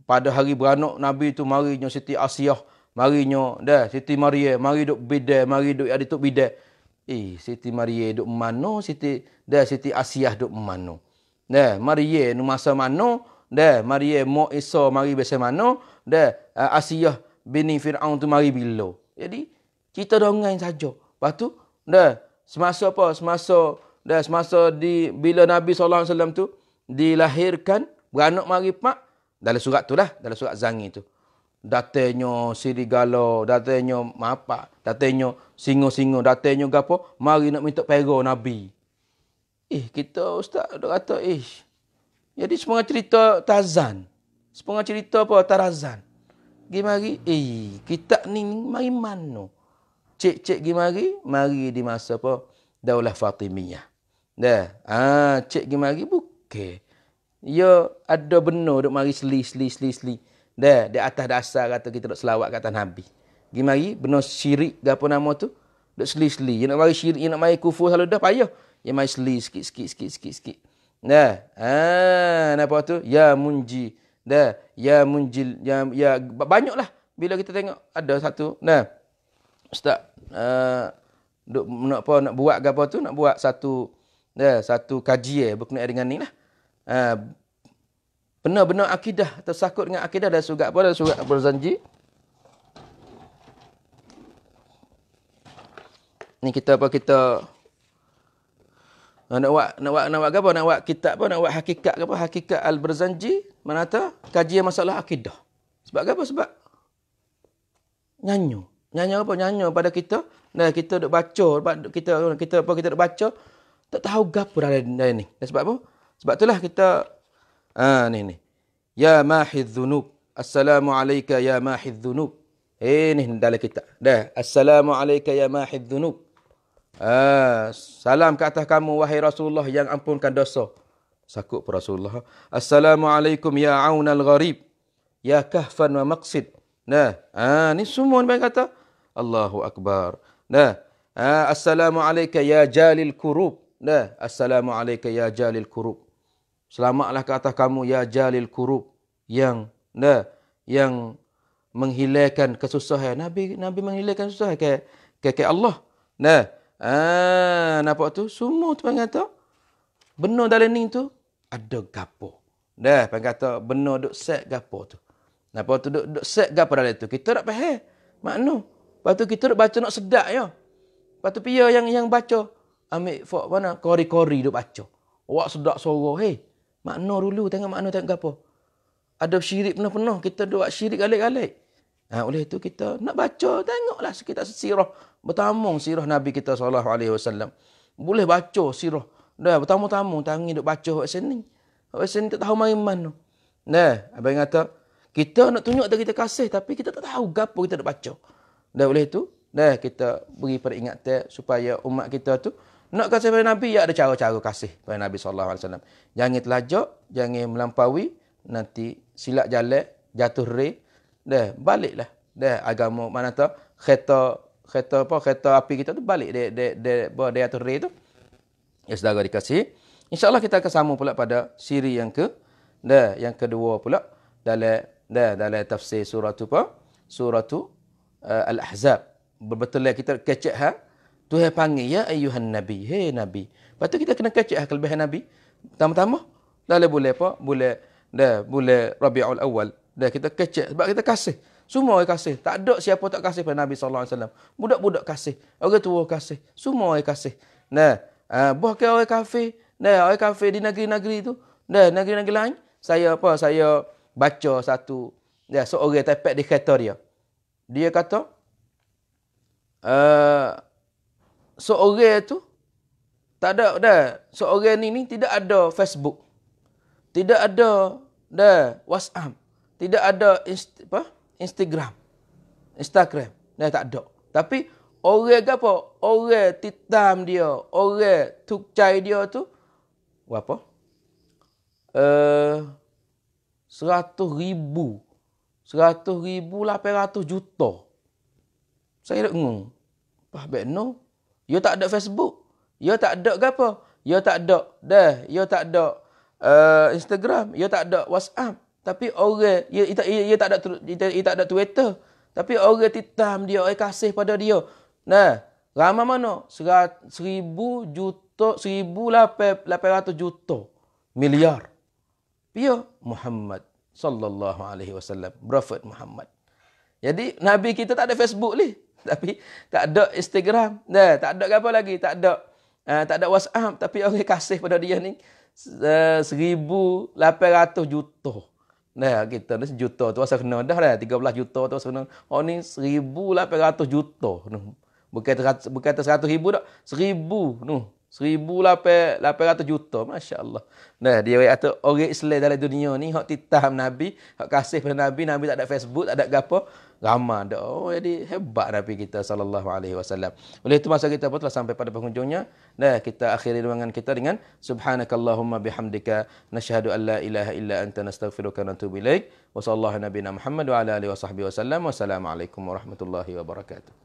pada hari beranak Nabi tu mari nyo Siti Asiyah, mari nyo dah Siti Maria, mari duk bidai, mari duk ada tok bidai. Eh, Siti Maria duk mano, Siti dah Siti Asiyah duk mano. Dah, Maria nu masa mano? Dah, Maria mo Isa mari besa mano? Dah, uh, eh, Asiyah bini Firaun tu mari bila? Jadi, kita dongeng saja. Lepas tu, dah semasa apa? Semasa dah semasa di bila Nabi sallallahu alaihi wasallam tu dilahirkan beranak mari pak dalam surat tu lah, dalam surat Zangi tu. Datanya sirigala, datanya mapak, datanya singo-singo, datanya gapo, mari nak minta pera Nabi. Eh, kita ustaz dah kata, ish. Jadi semua cerita tazan, Semua cerita apa Tarzan. Gimari, eh, kita ni mari mana? Cik-cik gimari, mari di masa apa? Daulah Fatimiyah. Dah. Ah, cik gimari bukan ia ya, ada benar duk mari seli seli seli seli dah di atas dasar kata kita duk selawat kata nabi gi mari benar syirik gapo nama tu duk seli seli ia nak mari syirik ia nak mari kufur selalu dah payah ia mari seli sikit sikit sikit sikit sikit dah ha napa tu ya munji dah ya munjil ya ya banyaklah bila kita tengok ada satu nah ustaz uh, duk nak apa nak buat gapo tu nak buat satu dah satu kaji kajian berkenaan dengan ni lah Eh, benar-benar akidah atau sakut dengan akidah dalam surat apa? Dalam surat berzanji. Ni kita apa kita eh, nak buat nak buat nak buat apa? Nak buat kitab apa? Nak buat hakikat apa? Hakikat al-Berzanji mana tu? Kajian masalah akidah. Sebab apa? Sebab nyanyu nyanyu apa? nyanyu pada kita. Nah, kita duk baca, kita kita apa kita duk baca tak tahu gapo dalam ni. Sebab apa? Sebab itulah kita ha ah, ni ni. Ya mahid dhunub. Assalamu alayka ya mahid dhunub. Eh ni dalam kita. Dah. Assalamu alayka ya mahid dhunub. Ah, salam ke atas kamu wahai Rasulullah yang ampunkan dosa. Sakut per Rasulullah. Assalamu alaikum ya aunal gharib. Ya kahfan wa maqsid. Nah, ah ni semua ni baik kata. Allahu akbar. Nah, ah assalamu alayka ya jalil kurub. Nah, assalamu alayka ya jalil kurub. Selamatlah ke atas kamu ya Jalil Kurub yang dah yang menghilangkan kesusahan. Nabi Nabi menghilangkan kesusahan ke ke, ke Allah. Nah, ah, ha, nampak tu semua tu panggil tu. Benar dalam ni tu ada gapo. Dah panggil kata benar duk set gapo tu. Nampak tu duk duk set gapo dalam tu. Kita tak faham. Makna. Lepas kita duk baca nak sedak ya. Lepas pia yang yang baca ambil fok mana kori-kori duk baca. Wak sedak suara. Hei, Makna dulu tengok makna tengok apa. Ada syirik penuh-penuh. Kita doa syirik alik-alik. Ha, oleh itu kita nak baca. Tengoklah kita sirah. Bertamung sirah Nabi kita Alaihi Wasallam. Boleh baca sirah. Dah bertamu tamung Tangi duk baca buat sini. Buat sini tak tahu main mana. Dah. Abang kata. Kita nak tunjuk kita kasih. Tapi kita tak tahu apa kita nak baca. Dah oleh itu. Dah kita beri peringatan. Supaya umat kita tu. Nak kasih pada Nabi, ya ada cara-cara kasih pada Nabi SAW. Jangan terlajak, jangan melampaui, nanti silap jalan, jatuh rei, dah baliklah. Dah agama mana tu, kereta kereta apa kereta api kita tu balik dia dia dia apa dia, dia tu rei tu. Ya saudara dikasih. insyaallah kita akan sambung pula pada siri yang ke dah yang kedua pula dalam dah dalam tafsir surah tu apa? Surah tu uh, Al-Ahzab. Berbetul lah kita kecek ha? Tuhan panggil ya ayuhan nabi, hei nabi. Lepas tu kita kena kecek lah kelebihan nabi. Pertama-tama, dah le lah boleh apa? Boleh dah boleh Rabiul Awal. Dah kita kecek sebab kita kasih. Semua orang kasih. Tak ada siapa tak kasih pada Nabi sallallahu alaihi wasallam. Budak-budak kasih, orang tua kasih, semua orang kasih. Nah, ah ke orang kafe, nah orang kafe di negeri-negeri tu, nah negeri-negeri lain, saya apa? Saya baca satu ya seorang tepat di kereta dia. Dia kata, eh, seorang tu tak ada dah. Seorang ni ni tidak ada Facebook. Tidak ada dah WhatsApp. Tidak ada inst, apa? Instagram. Instagram. Dah tak ada. Tapi orang apa? Orang titam dia, orang tukcai dia tu apa? Eh uh, 100,000 100,800 juta. Saya tak ngong. Pah bek no, Ya tak ada Facebook. Ya tak ada ke apa? Ya tak ada dah. Ya tak ada uh, eh, Instagram. Ya tak ada WhatsApp. Tapi orang, ya, ya, ya tak ada ya, tak ada Twitter. Tapi orang titam dia, orang kasih pada dia. Nah, ramai mana? Seribu juta, seribu lapan ratus juta. Miliar. Ya, Muhammad. Sallallahu alaihi wasallam. Prophet Muhammad. Jadi, Nabi kita tak ada Facebook ni. tapi tak ada Instagram dah tak ada apa lagi tak ada uh, tak ada WhatsApp tapi orang kasih pada dia ni uh, eh, 1800 juta Nah kita ni sejuta tu asal kena dah lah 13 juta tu asal kena. Oh ni 1800 juta tu. Bukan bukan 100 ribu dak. 1000 tu. 1800 juta masya-Allah. Nah, dia kata orang oh, Islam dalam dunia ni hak titah Nabi, hak kasih pada Nabi, Nabi tak ada Facebook, tak ada gapo, ramah dak. Oh, jadi hebat Nabi kita sallallahu alaihi wasallam. Oleh itu masa kita pun telah sampai pada penghujungnya. Nah, kita akhiri ruangan kita dengan subhanakallahumma bihamdika nasyhadu an la ilaha illa anta nastaghfiruka wa natubu ilaik. Wa nabiyana Muhammad wa ala alihi wasallam. Wassalamualaikum warahmatullahi wabarakatuh.